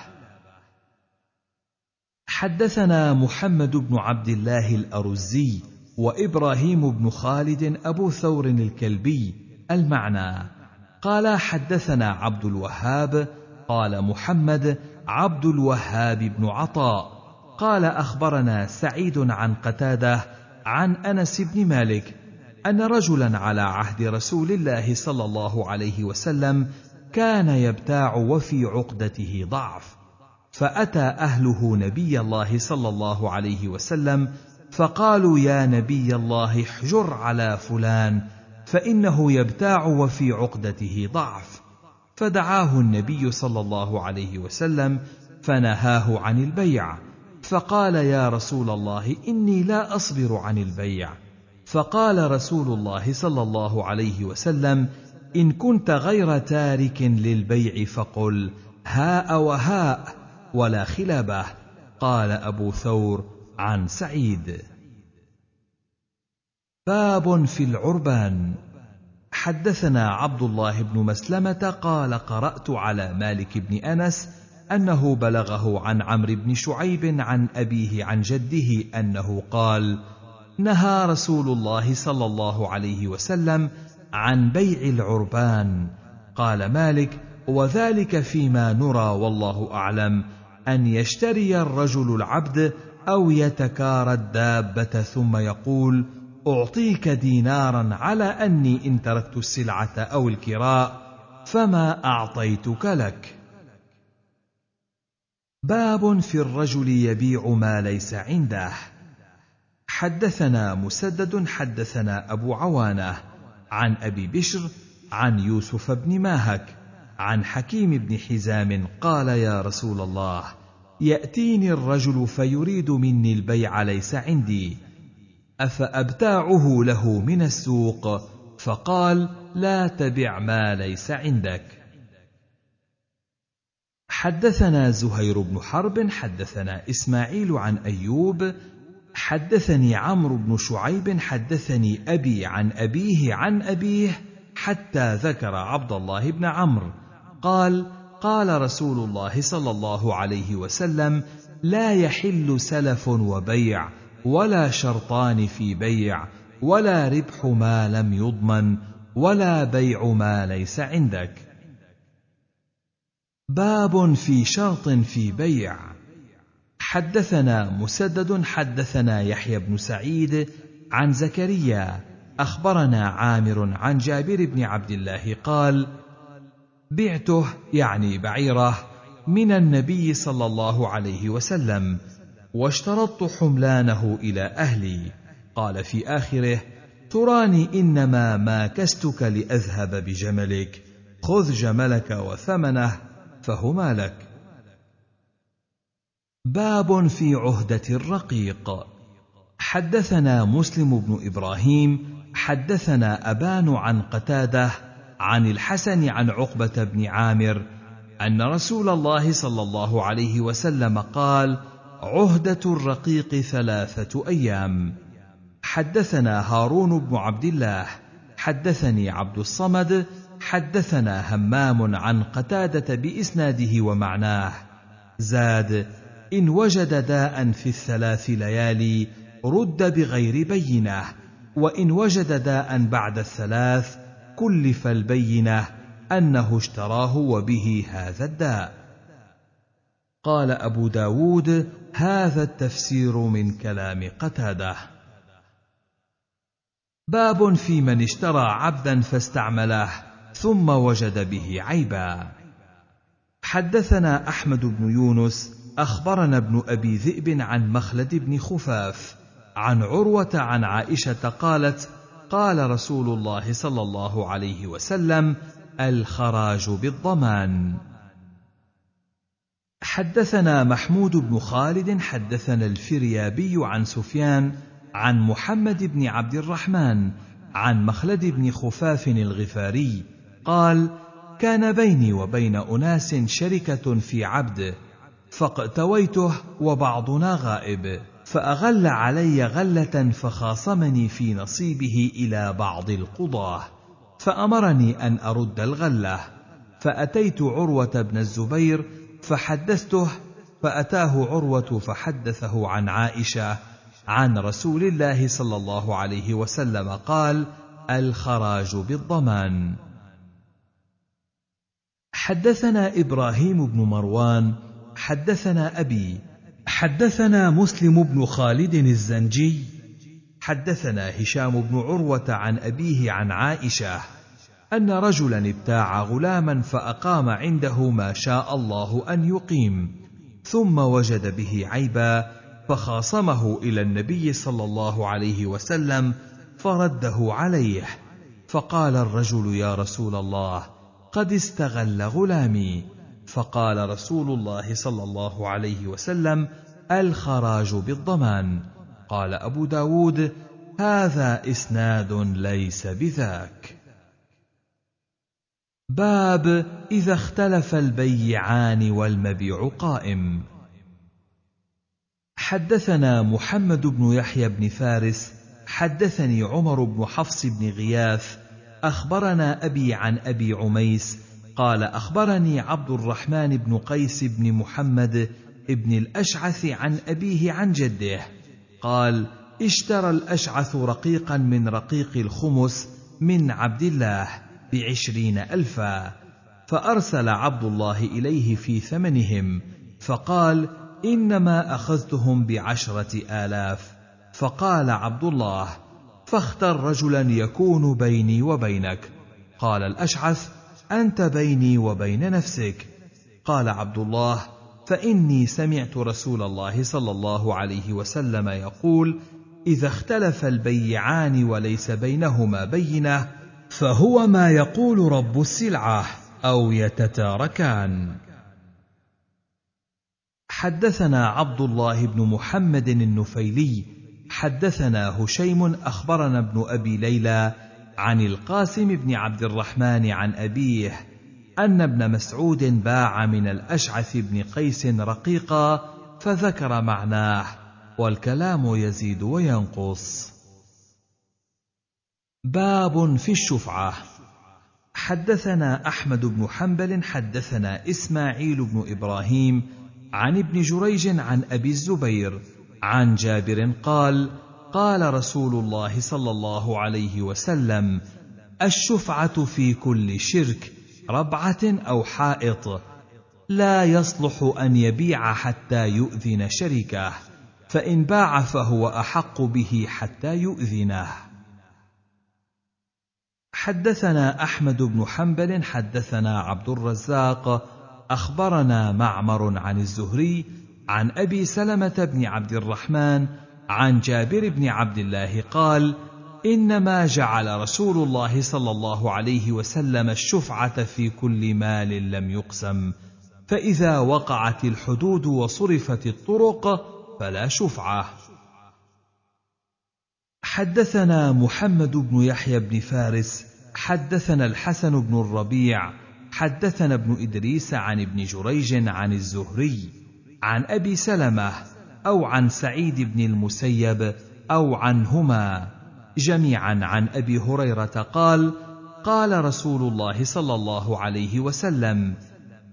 حدثنا محمد بن عبد الله الارزي وابراهيم بن خالد ابو ثور الكلبي المعنى قال حدثنا عبد الوهاب قال محمد عبد الوهاب بن عطاء قال اخبرنا سعيد عن قتاده عن انس بن مالك ان رجلا على عهد رسول الله صلى الله عليه وسلم كان يبتاع وفي عقدته ضعف فاتى اهله نبي الله صلى الله عليه وسلم فقالوا يا نبي الله احجر على فلان فانه يبتاع وفي عقدته ضعف فدعاه النبي صلى الله عليه وسلم فنهاه عن البيع فقال يا رسول الله اني لا اصبر عن البيع فقال رسول الله صلى الله عليه وسلم ان كنت غير تارك للبيع فقل هاء وهاء ولا خلابه قال ابو ثور عن سعيد باب في العربان حدثنا عبد الله بن مسلمه قال قرات على مالك بن انس انه بلغه عن عمرو بن شعيب عن ابيه عن جده انه قال نهى رسول الله صلى الله عليه وسلم عن بيع العربان قال مالك وذلك فيما نرى والله اعلم ان يشتري الرجل العبد او يتكارى الدابه ثم يقول اعطيك دينارا على اني ان تركت السلعه او الكراء فما اعطيتك لك باب في الرجل يبيع ما ليس عنده حدثنا مسدد حدثنا أبو عوانة عن أبي بشر عن يوسف بن ماهك عن حكيم بن حزام قال يا رسول الله يأتيني الرجل فيريد مني البيع ليس عندي أفأبتاعه له من السوق فقال لا تبع ما ليس عندك حدثنا زهير بن حرب حدثنا إسماعيل عن أيوب حدثني عمرو بن شعيب حدثني ابي عن ابيه عن ابيه حتى ذكر عبد الله بن عمرو قال قال رسول الله صلى الله عليه وسلم لا يحل سلف وبيع ولا شرطان في بيع ولا ربح ما لم يضمن ولا بيع ما ليس عندك باب في شرط في بيع حدثنا مسدد حدثنا يحيى بن سعيد عن زكريا اخبرنا عامر عن جابر بن عبد الله قال بعته يعني بعيره من النبي صلى الله عليه وسلم واشترطت حملانه الى اهلي قال في اخره تراني انما ما كستك لاذهب بجملك خذ جملك وثمنه فهما لك باب في عهدة الرقيق حدثنا مسلم بن ابراهيم حدثنا ابان عن قتاده عن الحسن عن عقبه بن عامر ان رسول الله صلى الله عليه وسلم قال عهده الرقيق ثلاثه ايام حدثنا هارون بن عبد الله حدثني عبد الصمد حدثنا همام عن قتاده باسناده ومعناه زاد إن وجد داء في الثلاث ليالي رد بغير بينه وإن وجد داء بعد الثلاث كلف البينه أنه اشتراه وبه هذا الداء قال أبو داود هذا التفسير من كلام قتاده باب في من اشترى عبدا فاستعمله ثم وجد به عيبا حدثنا احمد بن يونس اخبرنا ابن ابي ذئب عن مخلد بن خفاف عن عروه عن عائشه قالت قال رسول الله صلى الله عليه وسلم الخراج بالضمان حدثنا محمود بن خالد حدثنا الفريابي عن سفيان عن محمد بن عبد الرحمن عن مخلد بن خفاف الغفاري قال كان بيني وبين اناس شركه في عبده فاقتويته وبعضنا غائب فأغل علي غلة فخاصمني في نصيبه إلى بعض القضاة فأمرني أن أرد الغلة فأتيت عروة بن الزبير فحدثته فأتاه عروة فحدثه عن عائشة عن رسول الله صلى الله عليه وسلم قال الخراج بالضمان حدثنا إبراهيم بن مروان حدثنا أبي حدثنا مسلم بن خالد الزنجي حدثنا هشام بن عروة عن أبيه عن عائشة أن رجلا ابتاع غلاما فأقام عنده ما شاء الله أن يقيم ثم وجد به عيبا فخاصمه إلى النبي صلى الله عليه وسلم فرده عليه فقال الرجل يا رسول الله قد استغل غلامي فقال رسول الله صلى الله عليه وسلم الخراج بالضمان قال أبو داود هذا إسناد ليس بذاك باب إذا اختلف البيعان والمبيع قائم حدثنا محمد بن يحيى بن فارس حدثني عمر بن حفص بن غياث أخبرنا أبي عن أبي عميس قال اخبرني عبد الرحمن بن قيس بن محمد بن الاشعث عن ابيه عن جده قال اشترى الاشعث رقيقا من رقيق الخمس من عبد الله بعشرين الفا فارسل عبد الله اليه في ثمنهم فقال انما اخذتهم بعشره الاف فقال عبد الله فاختر رجلا يكون بيني وبينك قال الاشعث انت بيني وبين نفسك قال عبد الله فاني سمعت رسول الله صلى الله عليه وسلم يقول اذا اختلف البيعان وليس بينهما بينه فهو ما يقول رب السلعه او يتتاركان حدثنا عبد الله بن محمد النفيلي حدثنا هشيم اخبرنا ابن ابي ليلى عن القاسم بن عبد الرحمن عن أبيه أن ابن مسعود باع من الأشعث بن قيس رقيقا فذكر معناه والكلام يزيد وينقص باب في الشفعة حدثنا أحمد بن حنبل حدثنا إسماعيل بن إبراهيم عن ابن جريج عن أبي الزبير عن جابر قال: قال رسول الله صلى الله عليه وسلم الشفعه في كل شرك ربعه او حائط لا يصلح ان يبيع حتى يؤذن شركه فان باع فهو احق به حتى يؤذنه حدثنا احمد بن حنبل حدثنا عبد الرزاق اخبرنا معمر عن الزهري عن ابي سلمه بن عبد الرحمن عن جابر بن عبد الله قال انما جعل رسول الله صلى الله عليه وسلم الشفعه في كل مال لم يقسم فاذا وقعت الحدود وصرفت الطرق فلا شفعه حدثنا محمد بن يحيى بن فارس حدثنا الحسن بن الربيع حدثنا ابن ادريس عن ابن جريج عن الزهري عن ابي سلمه او عن سعيد بن المسيب او عنهما جميعا عن ابي هريره قال قال رسول الله صلى الله عليه وسلم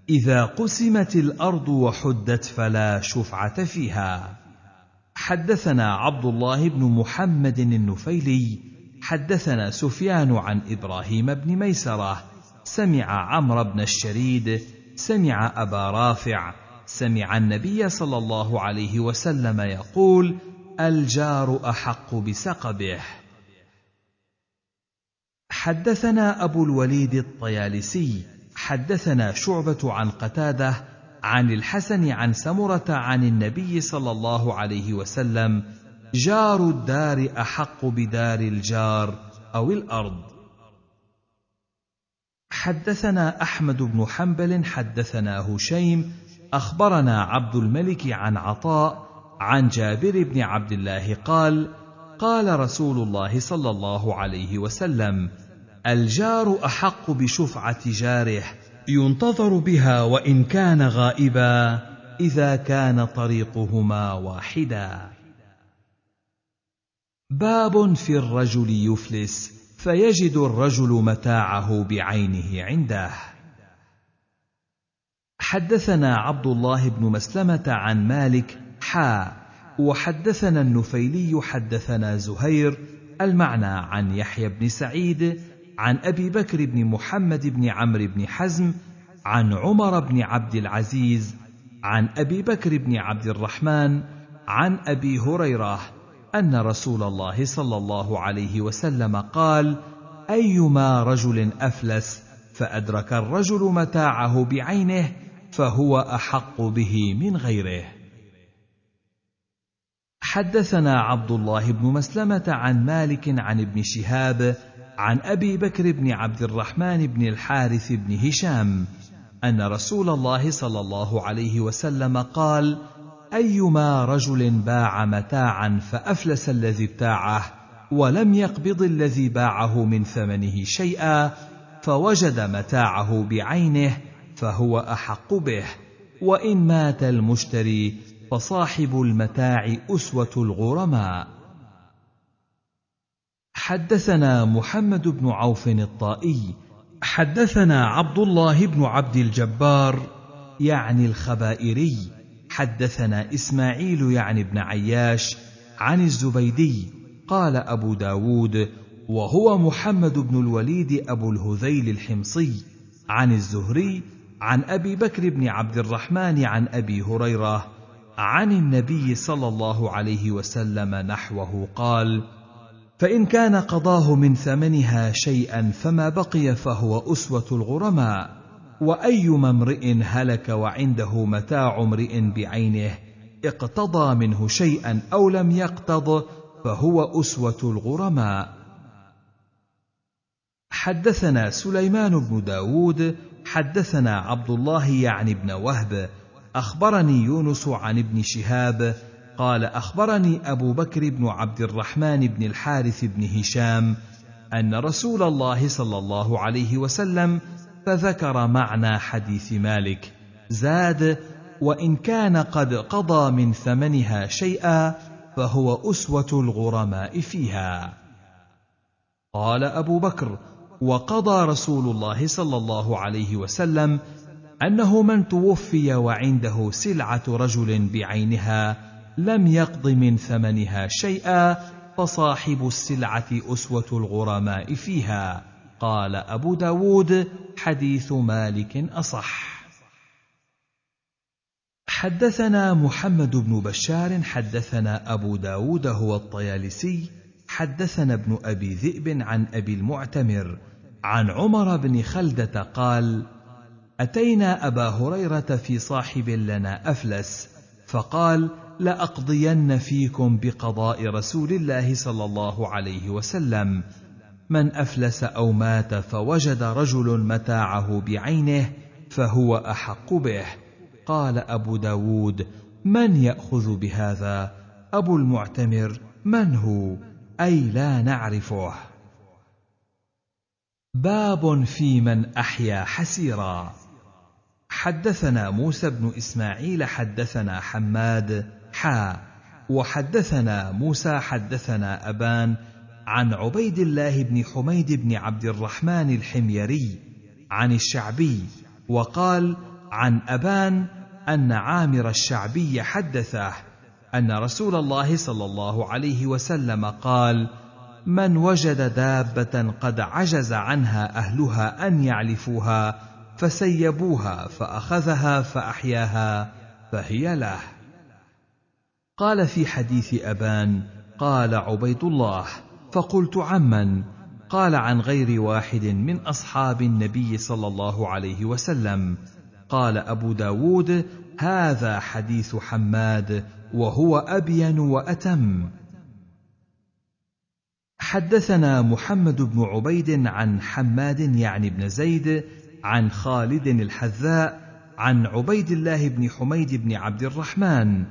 اذا قسمت الارض وحدت فلا شفعه فيها حدثنا عبد الله بن محمد النفيلي حدثنا سفيان عن ابراهيم بن ميسره سمع عمرو بن الشريد سمع ابا رافع سمع النبي صلى الله عليه وسلم يقول الجار احق بسقبه حدثنا ابو الوليد الطيالسي حدثنا شعبه عن قتاده عن الحسن عن سمره عن النبي صلى الله عليه وسلم جار الدار احق بدار الجار او الارض حدثنا احمد بن حنبل حدثنا هشيم اخبرنا عبد الملك عن عطاء عن جابر بن عبد الله قال قال رسول الله صلى الله عليه وسلم الجار احق بشفعه جاره ينتظر بها وان كان غائبا اذا كان طريقهما واحدا باب في الرجل يفلس فيجد الرجل متاعه بعينه عنده حدثنا عبد الله بن مسلمة عن مالك حا وحدثنا النفيلي حدثنا زهير المعنى عن يحيى بن سعيد عن أبي بكر بن محمد بن عمرو بن حزم عن عمر بن عبد العزيز عن أبي بكر بن عبد الرحمن عن أبي هريرة أن رسول الله صلى الله عليه وسلم قال: أيما رجل أفلس فأدرك الرجل متاعه بعينه فهو احق به من غيره حدثنا عبد الله بن مسلمه عن مالك عن ابن شهاب عن ابي بكر بن عبد الرحمن بن الحارث بن هشام ان رسول الله صلى الله عليه وسلم قال ايما رجل باع متاعا فافلس الذي ابتاعه ولم يقبض الذي باعه من ثمنه شيئا فوجد متاعه بعينه فهو احق به وان مات المشتري فصاحب المتاع اسوه الغرماء حدثنا محمد بن عوف الطائي حدثنا عبد الله بن عبد الجبار يعني الخبائري حدثنا اسماعيل يعني بن عياش عن الزبيدي قال ابو داود وهو محمد بن الوليد ابو الهذيل الحمصي عن الزهري عن ابي بكر بن عبد الرحمن عن ابي هريره عن النبي صلى الله عليه وسلم نحوه قال فان كان قضاه من ثمنها شيئا فما بقي فهو اسوه الغرماء وايما امرئ هلك وعنده متاع امرئ بعينه اقتضى منه شيئا او لم يقتض فهو اسوه الغرماء حدثنا سليمان بن داود حدثنا عبد الله يعني بن وهب اخبرني يونس عن ابن شهاب قال اخبرني ابو بكر بن عبد الرحمن بن الحارث بن هشام ان رسول الله صلى الله عليه وسلم فذكر معنى حديث مالك زاد وان كان قد قضى من ثمنها شيئا فهو اسوه الغرماء فيها قال ابو بكر وقضى رسول الله صلى الله عليه وسلم انه من توفي وعنده سلعه رجل بعينها لم يقض من ثمنها شيئا فصاحب السلعه اسوه الغرماء فيها قال ابو داود حديث مالك اصح حدثنا محمد بن بشار حدثنا ابو داود هو الطيالسي حدثنا ابن ابي ذئب عن ابي المعتمر عن عمر بن خلدة قال: أتينا أبا هريرة في صاحب لنا أفلس، فقال: لأقضين فيكم بقضاء رسول الله صلى الله عليه وسلم، من أفلس أو مات فوجد رجل متاعه بعينه فهو أحق به، قال أبو داود: من يأخذ بهذا؟ أبو المعتمر من هو؟ أي لا نعرفه. باب في من احيا حسيرا حدثنا موسى بن اسماعيل حدثنا حماد حا وحدثنا موسى حدثنا ابان عن عبيد الله بن حميد بن عبد الرحمن الحميري عن الشعبي وقال عن ابان ان عامر الشعبي حدثه ان رسول الله صلى الله عليه وسلم قال من وجد دابه قد عجز عنها اهلها ان يعلفوها فسيبوها فاخذها فاحياها فهي له قال في حديث ابان قال عبيد الله فقلت عمن قال عن غير واحد من اصحاب النبي صلى الله عليه وسلم قال ابو داود هذا حديث حماد وهو ابين واتم حدثنا محمد بن عبيد عن حماد يعني بن زيد عن خالد الحذاء عن عبيد الله بن حميد بن عبد الرحمن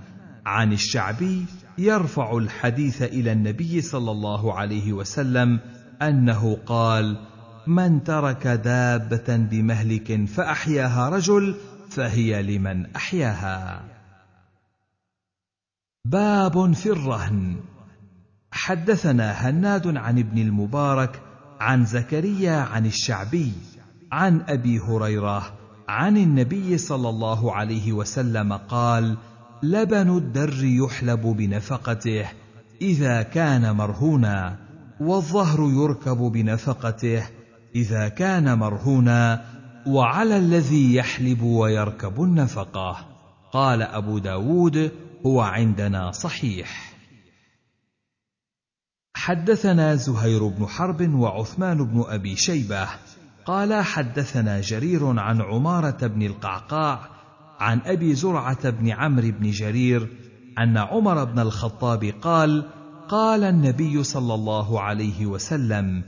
عن الشعبي يرفع الحديث الى النبي صلى الله عليه وسلم انه قال من ترك دابه بمهلك فاحياها رجل فهي لمن احياها باب في الرهن حدثنا هناد عن ابن المبارك عن زكريا عن الشعبي عن ابي هريره عن النبي صلى الله عليه وسلم قال لبن الدر يحلب بنفقته اذا كان مرهونا والظهر يركب بنفقته اذا كان مرهونا وعلى الذي يحلب ويركب النفقه قال ابو داود هو عندنا صحيح حدثنا زهير بن حرب وعثمان بن ابي شيبه قال حدثنا جرير عن عماره بن القعقاع عن ابي زرعه بن عمرو بن جرير ان عمر بن الخطاب قال قال النبي صلى الله عليه وسلم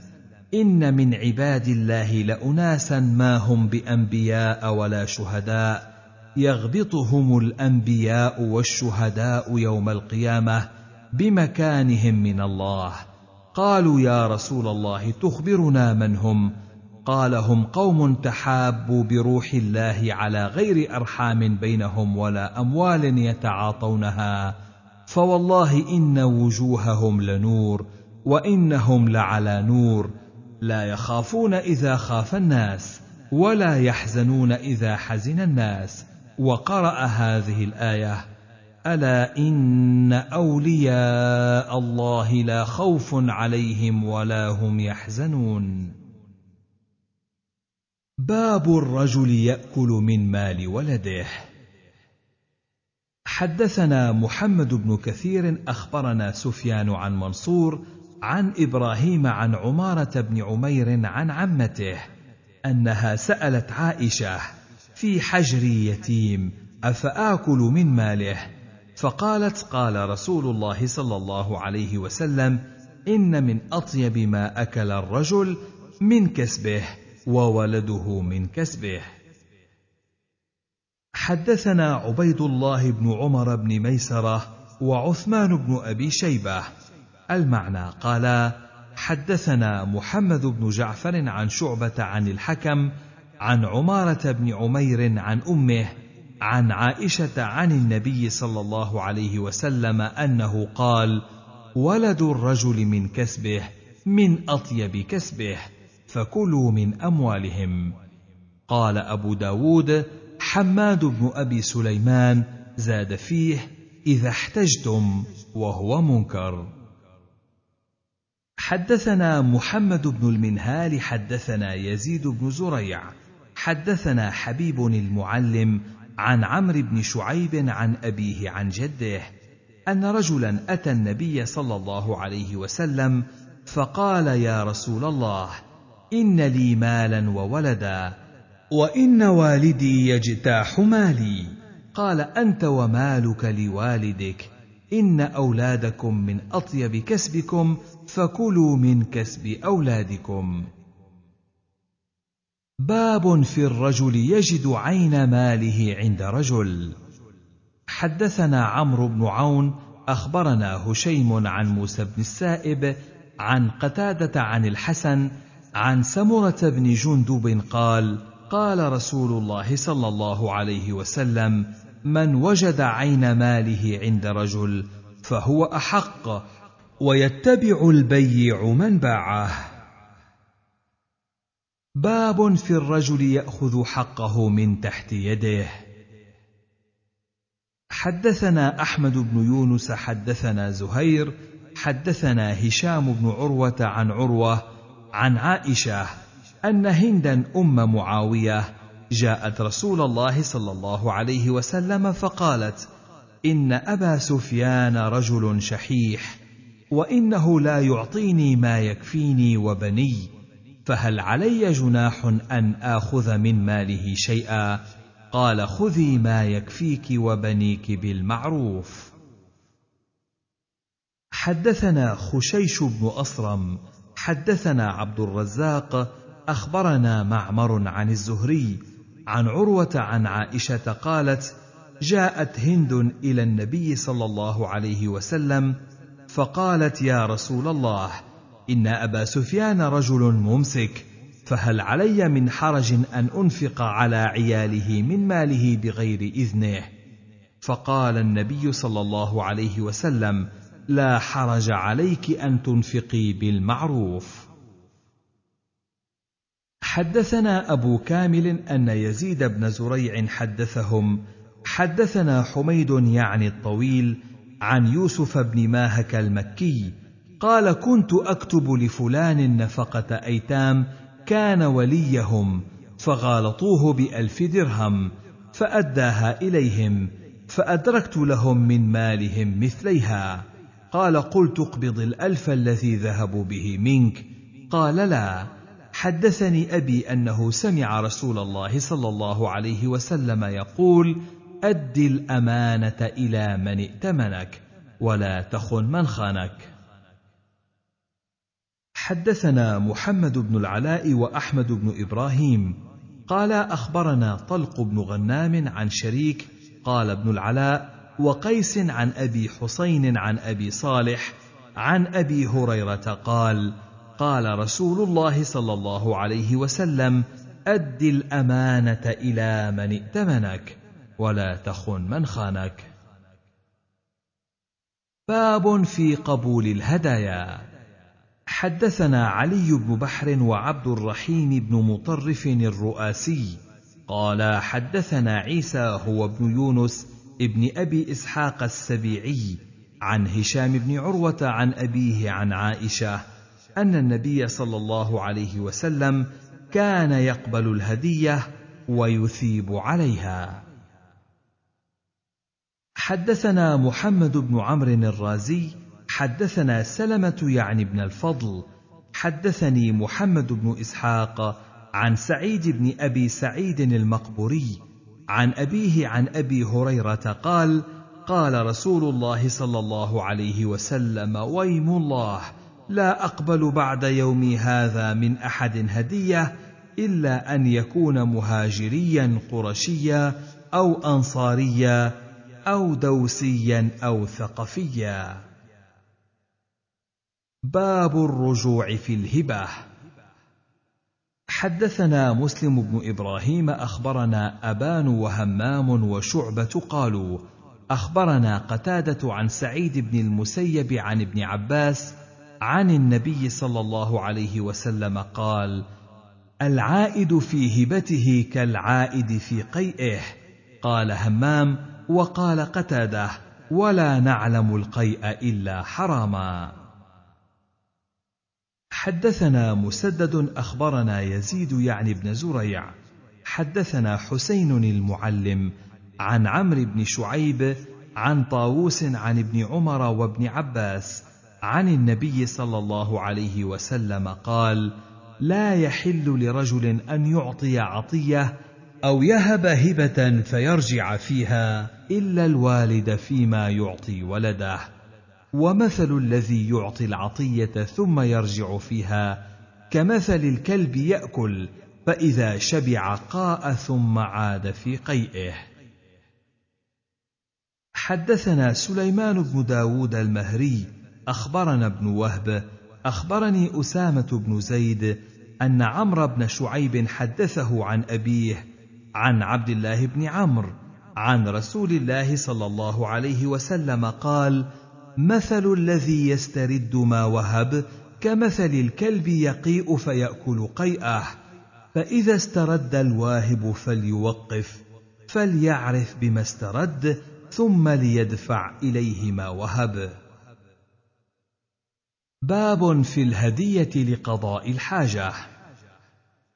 ان من عباد الله لاناسا ما هم بانبياء ولا شهداء يغبطهم الانبياء والشهداء يوم القيامه بمكانهم من الله قالوا يا رسول الله تخبرنا من هم قال هم قوم تحابوا بروح الله على غير ارحام بينهم ولا اموال يتعاطونها فوالله ان وجوههم لنور وانهم لعلى نور لا يخافون اذا خاف الناس ولا يحزنون اذا حزن الناس وقرا هذه الايه الا ان اولياء الله لا خوف عليهم ولا هم يحزنون باب الرجل ياكل من مال ولده حدثنا محمد بن كثير اخبرنا سفيان عن منصور عن ابراهيم عن عماره بن عمير عن عمته انها سالت عائشه في حجري يتيم افاكل من ماله فقالت قال رسول الله صلى الله عليه وسلم ان من اطيب ما اكل الرجل من كسبه وولده من كسبه حدثنا عبيد الله بن عمر بن ميسره وعثمان بن ابي شيبه المعنى قال حدثنا محمد بن جعفر عن شعبه عن الحكم عن عماره بن عمير عن امه عن عائشه عن النبي صلى الله عليه وسلم انه قال ولد الرجل من كسبه من اطيب كسبه فكلوا من اموالهم قال ابو داود حماد بن ابي سليمان زاد فيه اذا احتجتم وهو منكر حدثنا محمد بن المنهال حدثنا يزيد بن زريع حدثنا حبيب المعلم عن عمرو بن شعيب عن أبيه عن جده أن رجلا أتى النبي صلى الله عليه وسلم فقال يا رسول الله إن لي مالا وولدا وإن والدي يجتاح مالي قال أنت ومالك لوالدك إن أولادكم من أطيب كسبكم فكلوا من كسب أولادكم باب في الرجل يجد عين ماله عند رجل حدثنا عمرو بن عون اخبرنا هشيم عن موسى بن السائب عن قتاده عن الحسن عن سمره بن جندب قال قال رسول الله صلى الله عليه وسلم من وجد عين ماله عند رجل فهو احق ويتبع البيع من باعه باب في الرجل ياخذ حقه من تحت يده حدثنا احمد بن يونس حدثنا زهير حدثنا هشام بن عروه عن عروه عن عائشه ان هندا ام معاويه جاءت رسول الله صلى الله عليه وسلم فقالت ان ابا سفيان رجل شحيح وانه لا يعطيني ما يكفيني وبني فهل علي جناح ان اخذ من ماله شيئا قال خذي ما يكفيك وبنيك بالمعروف حدثنا خشيش بن اصرم حدثنا عبد الرزاق اخبرنا معمر عن الزهري عن عروه عن عائشه قالت جاءت هند الى النبي صلى الله عليه وسلم فقالت يا رسول الله ان ابا سفيان رجل ممسك فهل علي من حرج ان انفق على عياله من ماله بغير اذنه فقال النبي صلى الله عليه وسلم لا حرج عليك ان تنفقي بالمعروف حدثنا ابو كامل ان يزيد بن زريع حدثهم حدثنا حميد يعني الطويل عن يوسف بن ماهك المكي قال كنت اكتب لفلان نفقه ايتام كان وليهم فغالطوه بالف درهم فاداها اليهم فادركت لهم من مالهم مثليها قال قلت اقبض الالف الذي ذهبوا به منك قال لا حدثني ابي انه سمع رسول الله صلى الله عليه وسلم يقول اد الامانه الى من ائتمنك ولا تخن من خانك حدثنا محمد بن العلاء واحمد بن ابراهيم قال اخبرنا طلق بن غنام عن شريك قال ابن العلاء وقيس عن ابي حسين عن ابي صالح عن ابي هريره قال قال رسول الله صلى الله عليه وسلم اد الامانه الى من ائتمنك ولا تخن من خانك باب في قبول الهدايا حدثنا علي بن بحر وعبد الرحيم بن مطرف الرؤاسي قال حدثنا عيسى هو ابن يونس ابن ابي اسحاق السبيعي عن هشام بن عروه عن ابيه عن عائشه ان النبي صلى الله عليه وسلم كان يقبل الهديه ويثيب عليها حدثنا محمد بن عمرو الرازي حدثنا سلمة يعني بن الفضل حدثني محمد بن إسحاق عن سعيد بن أبي سعيد المقبوري عن أبيه عن أبي هريرة قال قال رسول الله صلى الله عليه وسلم ويم الله لا أقبل بعد يومي هذا من أحد هدية إلا أن يكون مهاجريا قرشيا أو أنصاريا أو دوسيا أو ثقفيا باب الرجوع في الهبه حدثنا مسلم بن ابراهيم اخبرنا ابان وهمام وشعبه قالوا اخبرنا قتاده عن سعيد بن المسيب عن ابن عباس عن النبي صلى الله عليه وسلم قال العائد في هبته كالعائد في قيئه قال همام وقال قتاده ولا نعلم القيء الا حراما حدثنا مسدد اخبرنا يزيد يعني بن زريع حدثنا حسين المعلم عن عمرو بن شعيب عن طاووس عن ابن عمر وابن عباس عن النبي صلى الله عليه وسلم قال لا يحل لرجل ان يعطي عطيه او يهب هبه فيرجع فيها الا الوالد فيما يعطي ولده ومثل الذي يعطي العطيه ثم يرجع فيها كمثل الكلب ياكل فاذا شبع قاء ثم عاد في قيئه حدثنا سليمان بن داود المهري اخبرنا ابن وهب اخبرني اسامه بن زيد ان عمرو بن شعيب حدثه عن ابيه عن عبد الله بن عمرو عن رسول الله صلى الله عليه وسلم قال مثل الذي يسترد ما وهب كمثل الكلب يقيء فيأكل قيئه فإذا استرد الواهب فليوقف فليعرف بما استرد ثم ليدفع إليه ما وهب باب في الهدية لقضاء الحاجة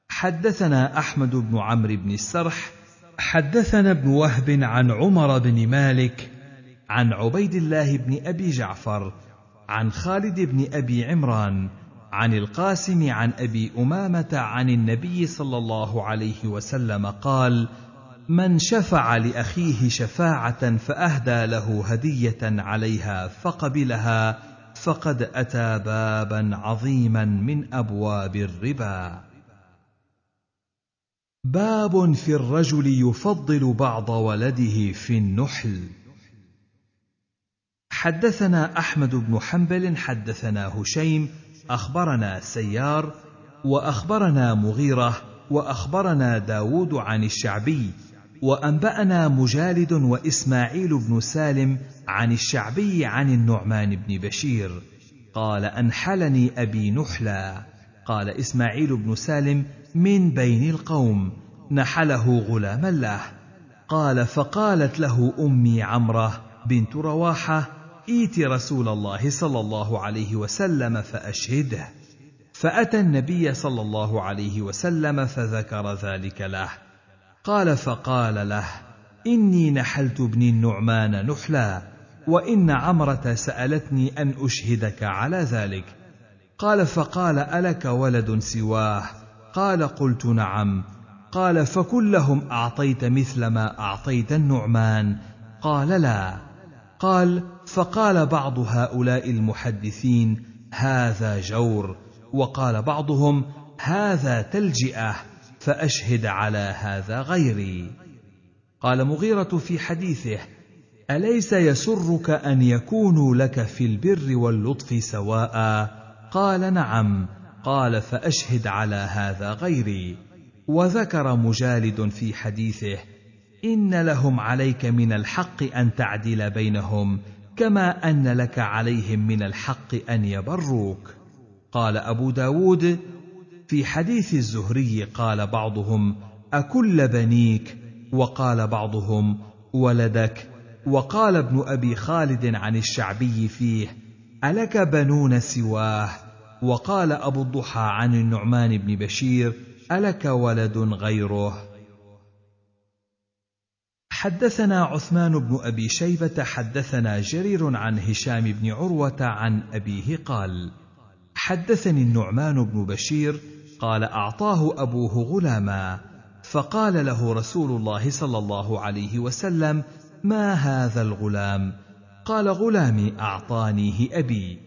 حدثنا أحمد بن عمرو بن السرح حدثنا ابن وهب عن عمر بن مالك عن عبيد الله بن ابي جعفر عن خالد بن ابي عمران عن القاسم عن ابي امامه عن النبي صلى الله عليه وسلم قال من شفع لاخيه شفاعه فاهدى له هديه عليها فقبلها فقد اتى بابا عظيما من ابواب الربا باب في الرجل يفضل بعض ولده في النحل حدثنا احمد بن حنبل حدثنا هشيم اخبرنا سيار واخبرنا مغيره واخبرنا داود عن الشعبي وانبانا مجالد واسماعيل بن سالم عن الشعبي عن النعمان بن بشير قال انحلني ابي نحلى قال اسماعيل بن سالم من بين القوم نحله غلاما له قال فقالت له امي عمره بنت رواحه ائت رسول الله صلى الله عليه وسلم فاشهده فاتى النبي صلى الله عليه وسلم فذكر ذلك له قال فقال له اني نحلت ابن النعمان نحلا وان عمره سالتني ان اشهدك على ذلك قال فقال الك ولد سواه قال قلت نعم قال فكلهم اعطيت مثل ما اعطيت النعمان قال لا قال فقال بعض هؤلاء المحدثين هذا جور وقال بعضهم هذا تلجئه فاشهد على هذا غيري قال مغيره في حديثه اليس يسرك ان يكونوا لك في البر واللطف سواء قال نعم قال فاشهد على هذا غيري وذكر مجالد في حديثه ان لهم عليك من الحق ان تعدل بينهم كما أن لك عليهم من الحق أن يبروك قال أبو داود في حديث الزهري قال بعضهم أكل بنيك وقال بعضهم ولدك وقال ابن أبي خالد عن الشعبي فيه ألك بنون سواه وقال أبو الضحى عن النعمان بن بشير ألك ولد غيره حدثنا عثمان بن ابي شيبه حدثنا جرير عن هشام بن عروه عن ابيه قال حدثني النعمان بن بشير قال اعطاه ابوه غلاما فقال له رسول الله صلى الله عليه وسلم ما هذا الغلام قال غلامي اعطانيه ابي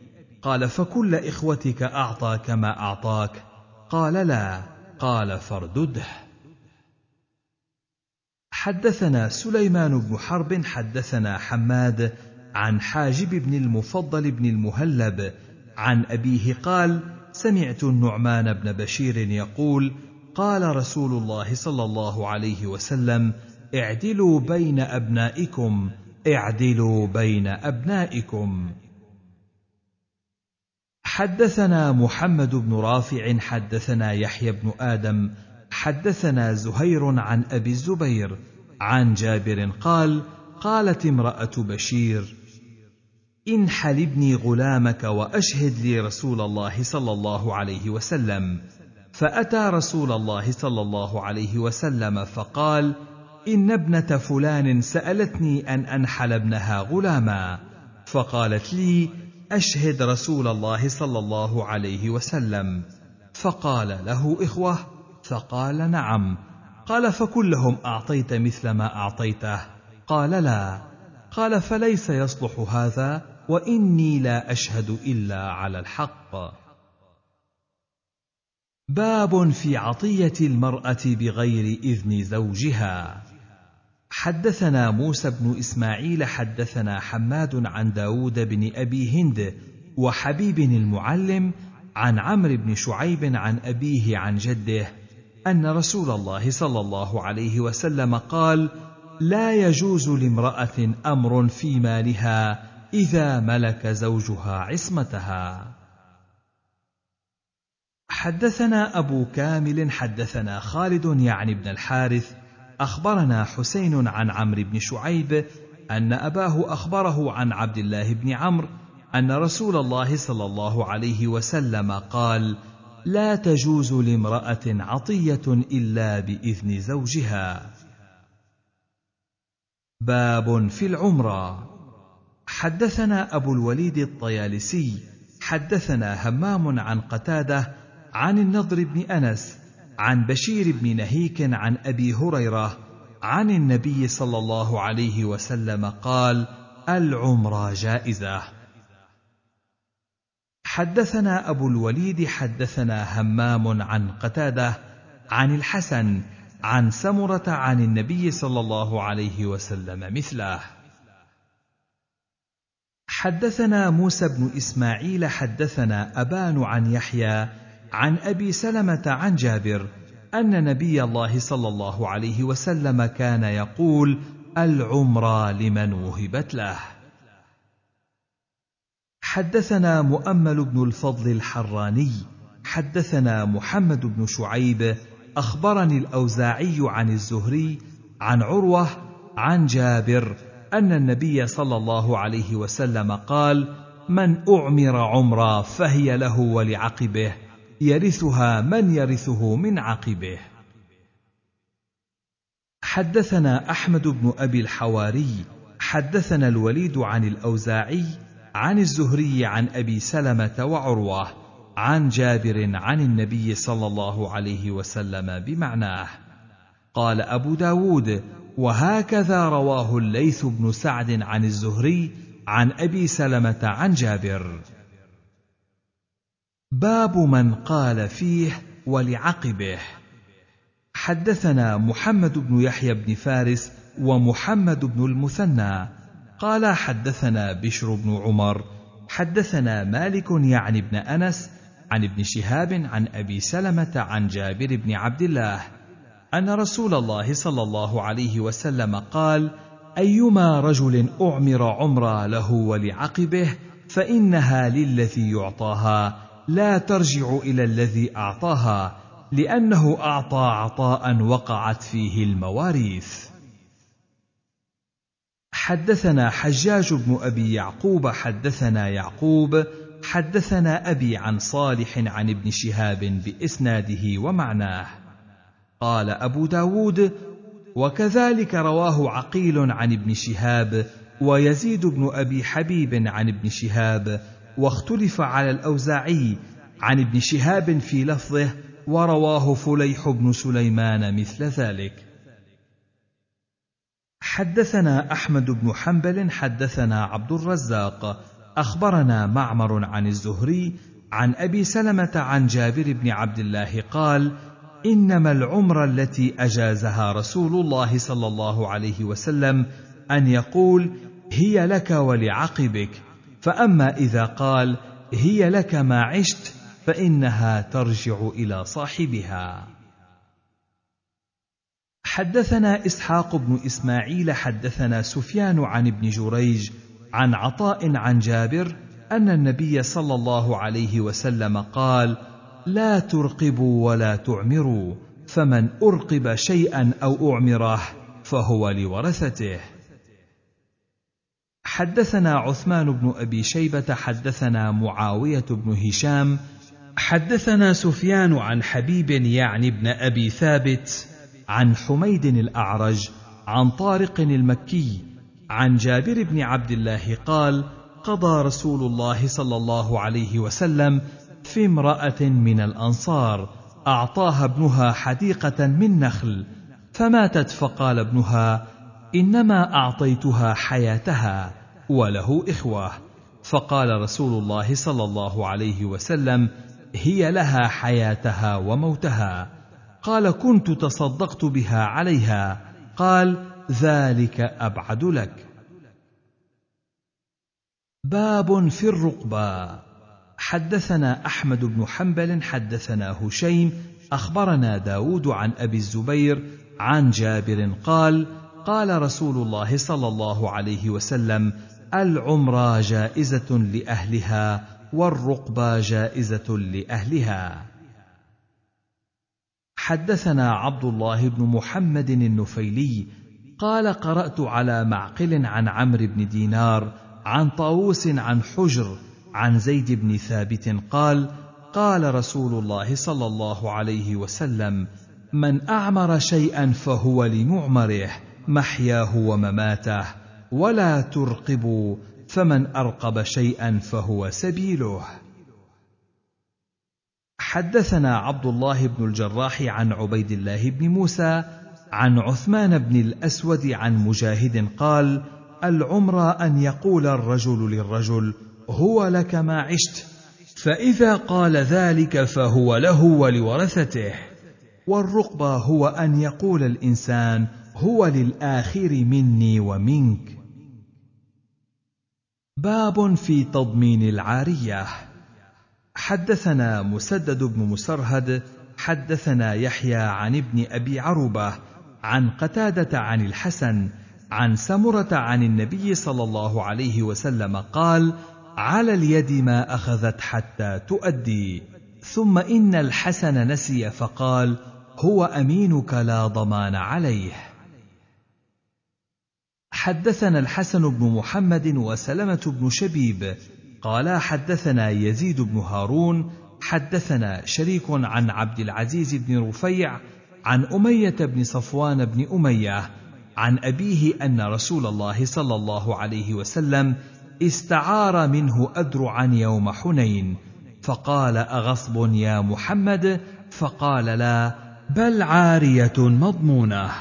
قال فكل اخوتك اعطى كما اعطاك قال لا قال فاردده حدثنا سليمان بن حرب حدثنا حماد عن حاجب بن المفضل بن المهلب عن أبيه قال: سمعت النعمان بن بشير يقول: قال رسول الله صلى الله عليه وسلم: اعدلوا بين أبنائكم، اعدلوا بين أبنائكم. حدثنا محمد بن رافع حدثنا يحيى بن آدم حدثنا زهير عن أبي الزبير عن جابر قال قالت امراه بشير ان حلبني غلامك واشهد لي رسول الله صلى الله عليه وسلم فاتى رسول الله صلى الله عليه وسلم فقال ان ابنه فلان سالتني ان انحل ابنها غلاما فقالت لي اشهد رسول الله صلى الله عليه وسلم فقال له اخوه فقال نعم قال فكلهم اعطيت مثل ما اعطيته قال لا قال فليس يصلح هذا واني لا اشهد الا على الحق باب في عطيه المراه بغير اذن زوجها حدثنا موسى بن اسماعيل حدثنا حماد عن داود بن ابي هند وحبيب المعلم عن عمرو بن شعيب عن ابيه عن جده ان رسول الله صلى الله عليه وسلم قال لا يجوز لامراه امر في مالها اذا ملك زوجها عصمتها حدثنا ابو كامل حدثنا خالد يعني بن الحارث اخبرنا حسين عن عمرو بن شعيب ان اباه اخبره عن عبد الله بن عمرو ان رسول الله صلى الله عليه وسلم قال لا تجوز لامراه عطيه الا باذن زوجها باب في العمره حدثنا ابو الوليد الطيالسي حدثنا همام عن قتاده عن النضر بن انس عن بشير بن نهيك عن ابي هريره عن النبي صلى الله عليه وسلم قال العمره جائزه حدثنا أبو الوليد حدثنا همام عن قتادة عن الحسن عن سمرة عن النبي صلى الله عليه وسلم مثله حدثنا موسى بن إسماعيل حدثنا أبان عن يحيى عن أبي سلمة عن جابر أن نبي الله صلى الله عليه وسلم كان يقول العمر لمن وهبت له حدثنا مؤمل بن الفضل الحراني حدثنا محمد بن شعيب اخبرني الاوزاعي عن الزهري عن عروه عن جابر ان النبي صلى الله عليه وسلم قال من اعمر عمرا فهي له ولعقبه يرثها من يرثه من عقبه حدثنا احمد بن ابي الحواري حدثنا الوليد عن الاوزاعي عن الزهري عن ابي سلمه وعروه عن جابر عن النبي صلى الله عليه وسلم بمعناه قال ابو داود وهكذا رواه الليث بن سعد عن الزهري عن ابي سلمه عن جابر باب من قال فيه ولعقبه حدثنا محمد بن يحيى بن فارس ومحمد بن المثنى قال حدثنا بشر بن عمر حدثنا مالك يعني ابن انس عن ابن شهاب عن ابي سلمه عن جابر بن عبد الله ان رسول الله صلى الله عليه وسلم قال ايما رجل اعمر عمرا له ولعقبه فانها للذي يعطاها لا ترجع الى الذي اعطاها لانه اعطى عطاء وقعت فيه المواريث حدثنا حجاج بن ابي يعقوب حدثنا يعقوب حدثنا ابي عن صالح عن ابن شهاب باسناده ومعناه قال ابو داود وكذلك رواه عقيل عن ابن شهاب ويزيد بن ابي حبيب عن ابن شهاب واختلف على الاوزاعي عن ابن شهاب في لفظه ورواه فليح بن سليمان مثل ذلك حدثنا احمد بن حنبل حدثنا عبد الرزاق اخبرنا معمر عن الزهري عن ابي سلمه عن جابر بن عبد الله قال انما العمر التي اجازها رسول الله صلى الله عليه وسلم ان يقول هي لك ولعقبك فاما اذا قال هي لك ما عشت فانها ترجع الى صاحبها حدثنا اسحاق بن اسماعيل حدثنا سفيان عن ابن جريج عن عطاء عن جابر ان النبي صلى الله عليه وسلم قال لا ترقبوا ولا تعمروا فمن ارقب شيئا او اعمره فهو لورثته حدثنا عثمان بن ابي شيبه حدثنا معاويه بن هشام حدثنا سفيان عن حبيب يعني ابن ابي ثابت عن حميد الاعرج عن طارق المكي عن جابر بن عبد الله قال قضى رسول الله صلى الله عليه وسلم في امراه من الانصار اعطاها ابنها حديقه من نخل فماتت فقال ابنها انما اعطيتها حياتها وله اخوه فقال رسول الله صلى الله عليه وسلم هي لها حياتها وموتها قال كنت تصدقت بها عليها قال ذلك ابعد لك باب في الرقبه حدثنا احمد بن حنبل حدثنا هشيم اخبرنا داود عن ابي الزبير عن جابر قال قال رسول الله صلى الله عليه وسلم العمره جائزه لاهلها والرقبه جائزه لاهلها حدثنا عبد الله بن محمد النفيلي قال قرات على معقل عن عمرو بن دينار عن طاووس عن حجر عن زيد بن ثابت قال قال رسول الله صلى الله عليه وسلم من اعمر شيئا فهو لمعمره محياه ومماته ولا ترقبوا فمن ارقب شيئا فهو سبيله حدثنا عبد الله بن الجراح عن عبيد الله بن موسى عن عثمان بن الاسود عن مجاهد قال العمر ان يقول الرجل للرجل هو لك ما عشت فاذا قال ذلك فهو له ولورثته والرقبه هو ان يقول الانسان هو للاخر مني ومنك باب في تضمين العاريه حدثنا مسدد بن مسرهد حدثنا يحيى عن ابن ابي عروبه عن قتاده عن الحسن عن سمره عن النبي صلى الله عليه وسلم قال على اليد ما اخذت حتى تؤدي ثم ان الحسن نسي فقال هو امينك لا ضمان عليه حدثنا الحسن بن محمد وسلمه بن شبيب قال حدثنا يزيد بن هارون حدثنا شريك عن عبد العزيز بن رفيع عن اميه بن صفوان بن اميه عن ابيه ان رسول الله صلى الله عليه وسلم استعار منه أدرعا يوم حنين فقال أغصب يا محمد فقال لا بل عارية مضمونة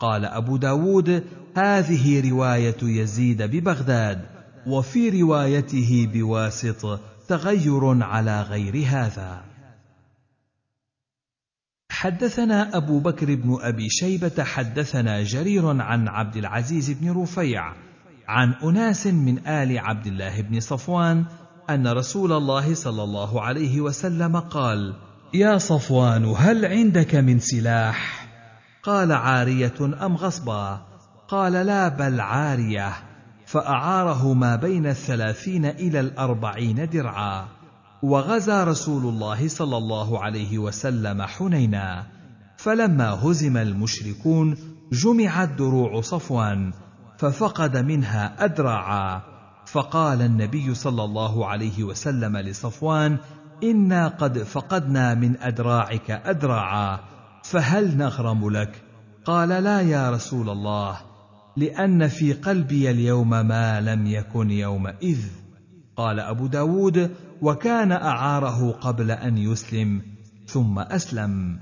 قال أبو داود هذه رواية يزيد ببغداد وفي روايته بواسط تغير على غير هذا حدثنا ابو بكر بن ابي شيبه حدثنا جرير عن عبد العزيز بن رفيع عن اناس من ال عبد الله بن صفوان ان رسول الله صلى الله عليه وسلم قال يا صفوان هل عندك من سلاح قال عاريه ام غصبه قال لا بل عاريه فأعاره ما بين الثلاثين إلى الأربعين درعا وغزا رسول الله صلى الله عليه وسلم حنينا فلما هزم المشركون جمعت دروع صفوان ففقد منها أدرعا فقال النبي صلى الله عليه وسلم لصفوان إنا قد فقدنا من أدراعك أدراعا فهل نغرم لك قال لا يا رسول الله لأن في قلبي اليوم ما لم يكن يومئذ قال أبو داود وكان أعاره قبل أن يسلم ثم أسلم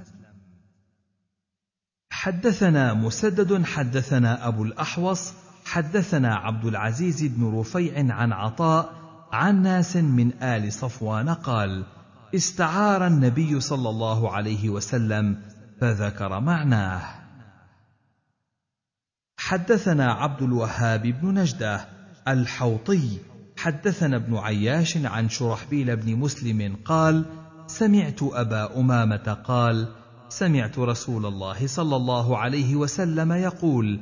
حدثنا مسدد حدثنا أبو الأحوص حدثنا عبد العزيز بن رفيع عن عطاء عن ناس من آل صفوان قال استعار النبي صلى الله عليه وسلم فذكر معناه حدثنا عبد الوهاب بن نجده الحوطي حدثنا ابن عياش عن شرحبيل بن مسلم قال سمعت ابا امامه قال سمعت رسول الله صلى الله عليه وسلم يقول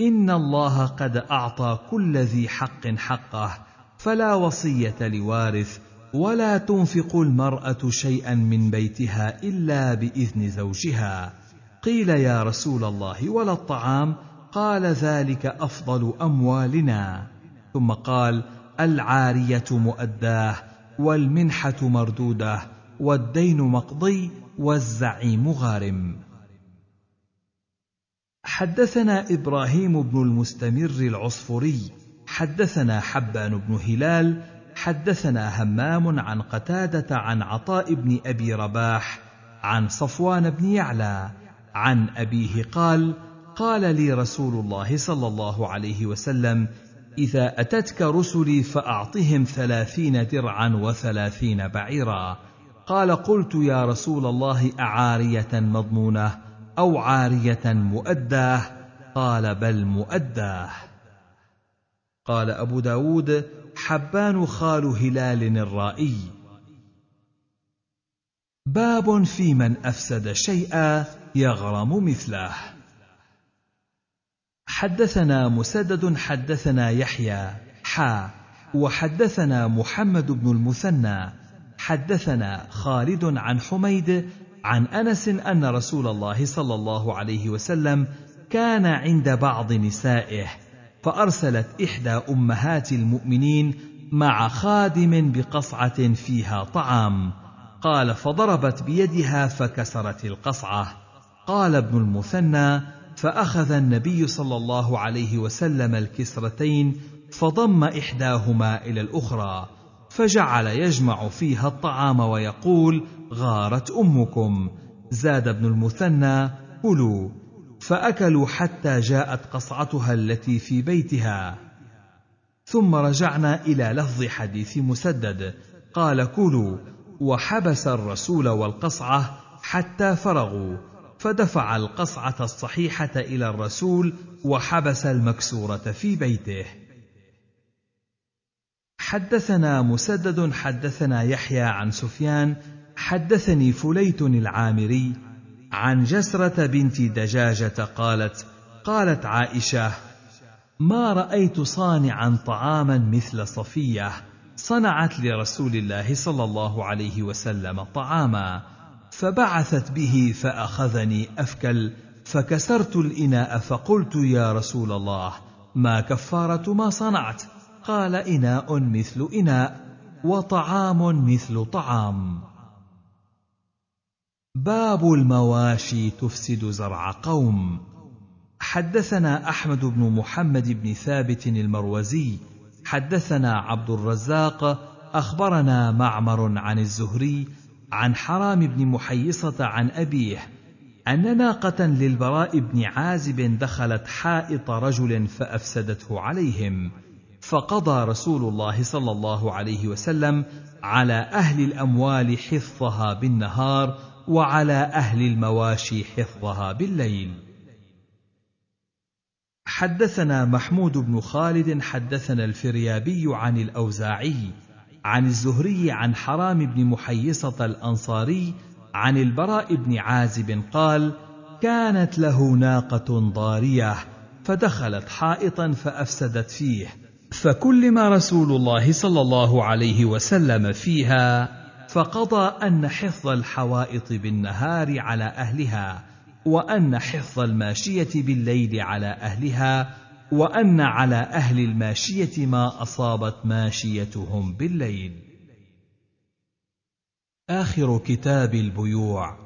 ان الله قد اعطى كل ذي حق حقه فلا وصيه لوارث ولا تنفق المراه شيئا من بيتها الا باذن زوجها قيل يا رسول الله ولا الطعام قال ذلك افضل اموالنا ثم قال العاريه مؤداه والمنحه مردوده والدين مقضي والزعيم غارم حدثنا ابراهيم بن المستمر العصفوري حدثنا حبان بن هلال حدثنا همام عن قتاده عن عطاء بن ابي رباح عن صفوان بن يعلى عن ابيه قال قال لي رسول الله صلى الله عليه وسلم اذا اتتك رسلي فاعطهم ثلاثين درعا وثلاثين بعيرا قال قلت يا رسول الله اعاريه مضمونه او عاريه مؤداه قال بل مؤداه قال ابو داود حبان خال هلال الرائي باب في من افسد شيئا يغرم مثله حدثنا مسدد حدثنا يحيى حا وحدثنا محمد بن المثنى حدثنا خالد عن حميد عن انس ان رسول الله صلى الله عليه وسلم كان عند بعض نسائه فارسلت احدى امهات المؤمنين مع خادم بقصعه فيها طعام قال فضربت بيدها فكسرت القصعه قال ابن المثنى فأخذ النبي صلى الله عليه وسلم الكسرتين فضم إحداهما إلى الأخرى فجعل يجمع فيها الطعام ويقول غارت أمكم زاد ابن المثنى كلوا فأكلوا حتى جاءت قصعتها التي في بيتها ثم رجعنا إلى لفظ حديث مسدد قال كلوا وحبس الرسول والقصعة حتى فرغوا فدفع القصعة الصحيحة إلى الرسول وحبس المكسورة في بيته. حدثنا مسدد حدثنا يحيى عن سفيان حدثني فليت العامري عن جسرة بنت دجاجة قالت: قالت عائشة: ما رأيت صانعا طعاما مثل صفية صنعت لرسول الله صلى الله عليه وسلم طعاما. فبعثت به فأخذني أفكل فكسرت الإناء فقلت يا رسول الله ما كفارة ما صنعت قال إناء مثل إناء وطعام مثل طعام باب المواشي تفسد زرع قوم حدثنا احمد بن محمد بن ثابت المروزي حدثنا عبد الرزاق اخبرنا معمر عن الزهري عن حرام بن محيصة عن أبيه أن ناقة للبراء بن عازب دخلت حائط رجل فأفسدته عليهم، فقضى رسول الله صلى الله عليه وسلم على أهل الأموال حفظها بالنهار، وعلى أهل المواشي حفظها بالليل. حدثنا محمود بن خالد حدثنا الفريابي عن الأوزاعي عن الزهري عن حرام بن محيصة الأنصاري عن البراء بن عازب قال: كانت له ناقة ضارية فدخلت حائطا فأفسدت فيه، فكلم رسول الله صلى الله عليه وسلم فيها، فقضى أن حفظ الحوائط بالنهار على أهلها، وأن حفظ الماشية بالليل على أهلها، وان على اهل الماشيه ما اصابت ماشيتهم بالليل اخر كتاب البيوع